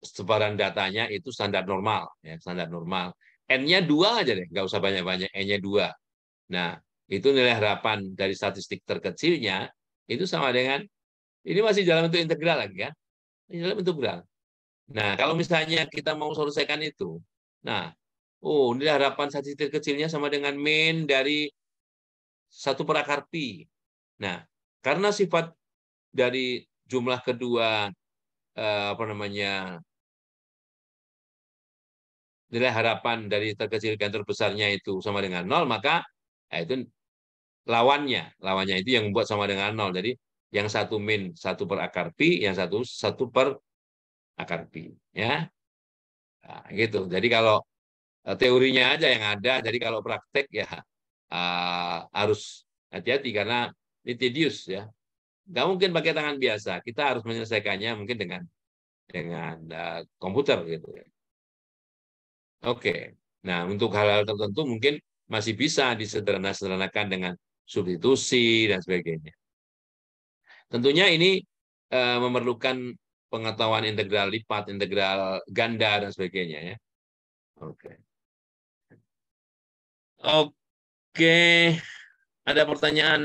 sebaran datanya itu standar normal, ya, standar normal. N-nya dua aja deh, nggak usah banyak-banyak, N-nya dua. Nah, itu nilai harapan dari statistik terkecilnya itu sama dengan ini masih dalam bentuk integral lagi kan ini dalam Nah, kalau misalnya kita mau selesaikan itu, nah, oh, ini harapan satu titik kecilnya sama dengan min dari satu perakar pi. Nah, karena sifat dari jumlah kedua eh, apa namanya nilai harapan dari terkecil dan terbesarnya itu sama dengan nol, maka eh, itu lawannya, lawannya itu yang membuat sama dengan nol. Jadi yang satu min satu per akar pi, yang satu satu per akar pi, ya. Nah, gitu. Jadi kalau eh, teorinya aja yang ada, jadi kalau praktek ya uh, harus hati-hati karena ini tedious ya. Nggak mungkin pakai tangan biasa. Kita harus menyelesaikannya mungkin dengan dengan uh, komputer gitu ya. Oke. Okay. Nah, untuk hal-hal tertentu mungkin masih bisa disederhanakan dengan substitusi dan sebagainya. Tentunya ini uh, memerlukan pengetahuan integral lipat, integral ganda dan sebagainya ya. Oke. Okay. Oke. Okay. Ada pertanyaan?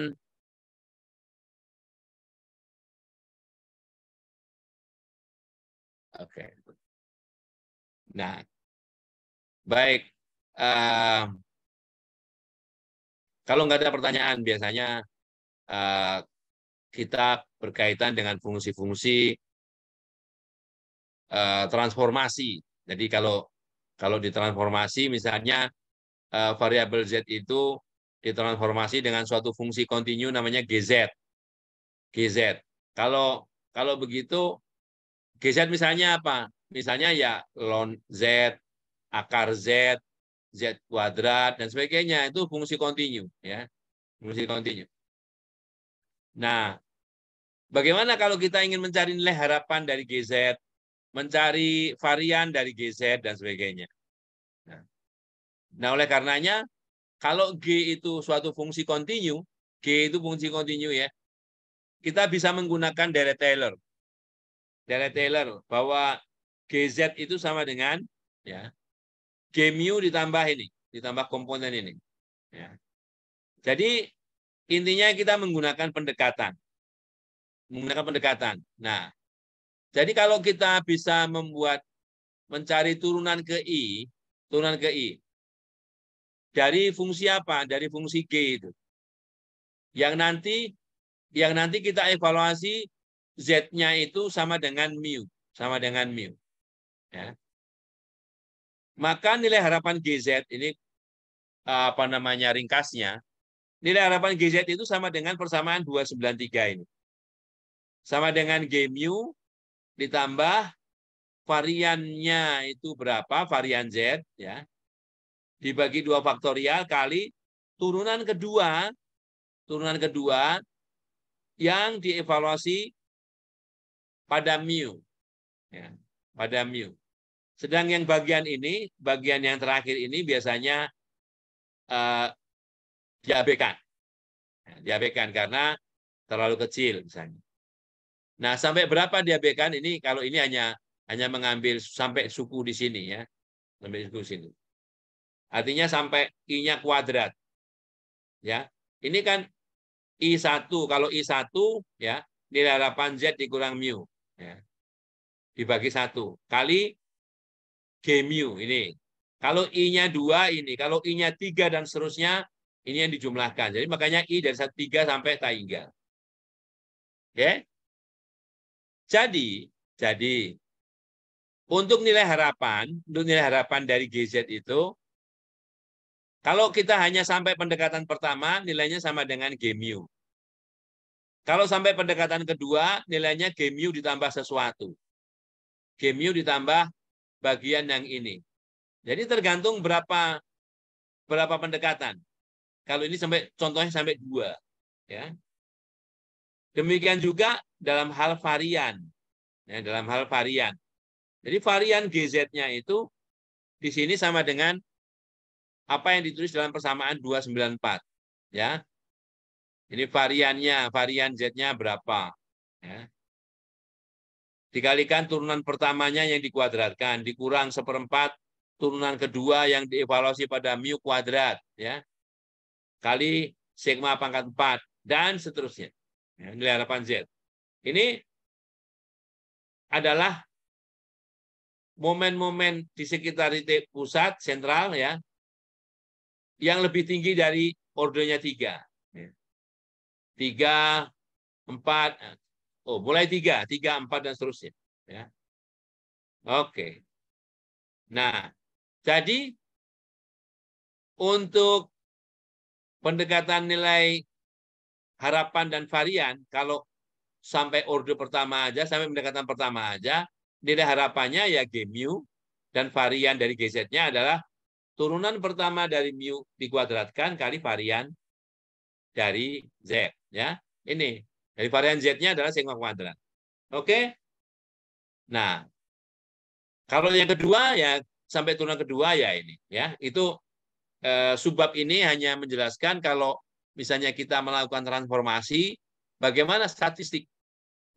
Oke. Okay. Nah. Baik. Uh, kalau nggak ada pertanyaan biasanya uh, kita berkaitan dengan fungsi-fungsi uh, transformasi. Jadi kalau kalau ditransformasi misalnya uh, variabel z itu ditransformasi dengan suatu fungsi kontinu namanya gz. GZ. Kalau kalau begitu GZ misalnya apa? Misalnya ya ln z, akar z, z kuadrat dan sebagainya itu fungsi kontinu ya. Fungsi kontinu. Nah, bagaimana kalau kita ingin mencari nilai harapan dari GZ, mencari varian dari GZ, dan sebagainya. Nah, nah, oleh karenanya, kalau G itu suatu fungsi kontinu, G itu fungsi kontinu ya, kita bisa menggunakan deret Taylor. Deret Taylor, bahwa GZ itu sama dengan ya G mu ditambah ini, ditambah komponen ini. Ya. Jadi Intinya kita menggunakan pendekatan. Menggunakan pendekatan. Nah, jadi kalau kita bisa membuat mencari turunan ke I, turunan ke I. Dari fungsi apa? Dari fungsi G itu. Yang nanti yang nanti kita evaluasi Z-nya itu sama dengan mu, sama dengan mu. Ya. Maka nilai harapan GZ ini apa namanya ringkasnya Nilai harapan GZ itu sama dengan persamaan 293 ini. Sama dengan G mu ditambah variannya itu berapa, varian Z ya. Dibagi dua faktorial kali turunan kedua, turunan kedua yang dievaluasi pada mu. Ya, pada mu. Sedang yang bagian ini, bagian yang terakhir ini biasanya uh, diabaikan. Ya, diabaikan karena terlalu kecil misalnya. Nah, sampai berapa diabaikan ini kalau ini hanya hanya mengambil sampai suku di sini ya. Sampai suku di sini. Artinya sampai i-nya kuadrat. Ya. Ini kan i1 kalau i1 ya nilai 8z dikurang mu ya. Dibagi satu kali g mu ini. Kalau i-nya dua ini, kalau i-nya tiga dan seterusnya ini yang dijumlahkan. Jadi makanya I dari 3 sampai tiga. Oke? Jadi, jadi untuk nilai harapan, untuk nilai harapan dari GZ itu, kalau kita hanya sampai pendekatan pertama, nilainya sama dengan G mu. Kalau sampai pendekatan kedua, nilainya G mu ditambah sesuatu. G mu ditambah bagian yang ini. Jadi tergantung berapa berapa pendekatan. Kalau ini sampai contohnya sampai dua, ya. Demikian juga dalam hal varian, ya, dalam hal varian. Jadi varian GZ-nya itu di sini sama dengan apa yang ditulis dalam persamaan 294, ya. Ini variannya, varian Z-nya berapa, ya dikalikan turunan pertamanya yang dikuadratkan, dikurang seperempat turunan kedua yang dievaluasi pada mu kuadrat, ya kali sigma pangkat 4, dan seterusnya. Ya, nilai harapan Z. Ini adalah momen-momen di sekitar titik pusat, sentral, ya, yang lebih tinggi dari ordernya tiga. Ya. Tiga, empat, oh mulai tiga, tiga, empat, dan seterusnya. Ya. Oke. Nah, jadi untuk pendekatan nilai harapan dan varian kalau sampai order pertama aja sampai pendekatan pertama aja nilai harapannya ya G mu dan varian dari GZ-nya adalah turunan pertama dari mu dikuadratkan kali varian dari Z ya. Ini dari varian Z-nya adalah sigma kuadrat. Oke. Nah, kalau yang kedua ya sampai turunan kedua ya ini ya. Itu Eh, subbab ini hanya menjelaskan kalau misalnya kita melakukan transformasi, bagaimana statistik,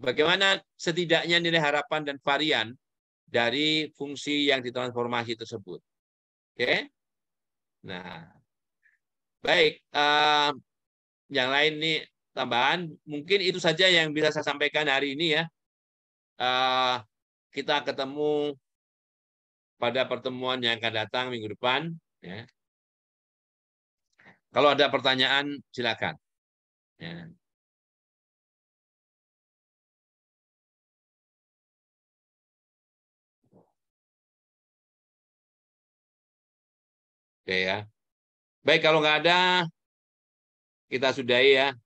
bagaimana setidaknya nilai harapan dan varian dari fungsi yang ditransformasi tersebut. Oke? Okay? Nah, baik. Eh, yang lain nih tambahan, mungkin itu saja yang bisa saya sampaikan hari ini ya. Eh, kita ketemu pada pertemuan yang akan datang minggu depan. Ya. Kalau ada pertanyaan, silakan. Ya. Oke ya. Baik, kalau nggak ada, kita sudahi ya.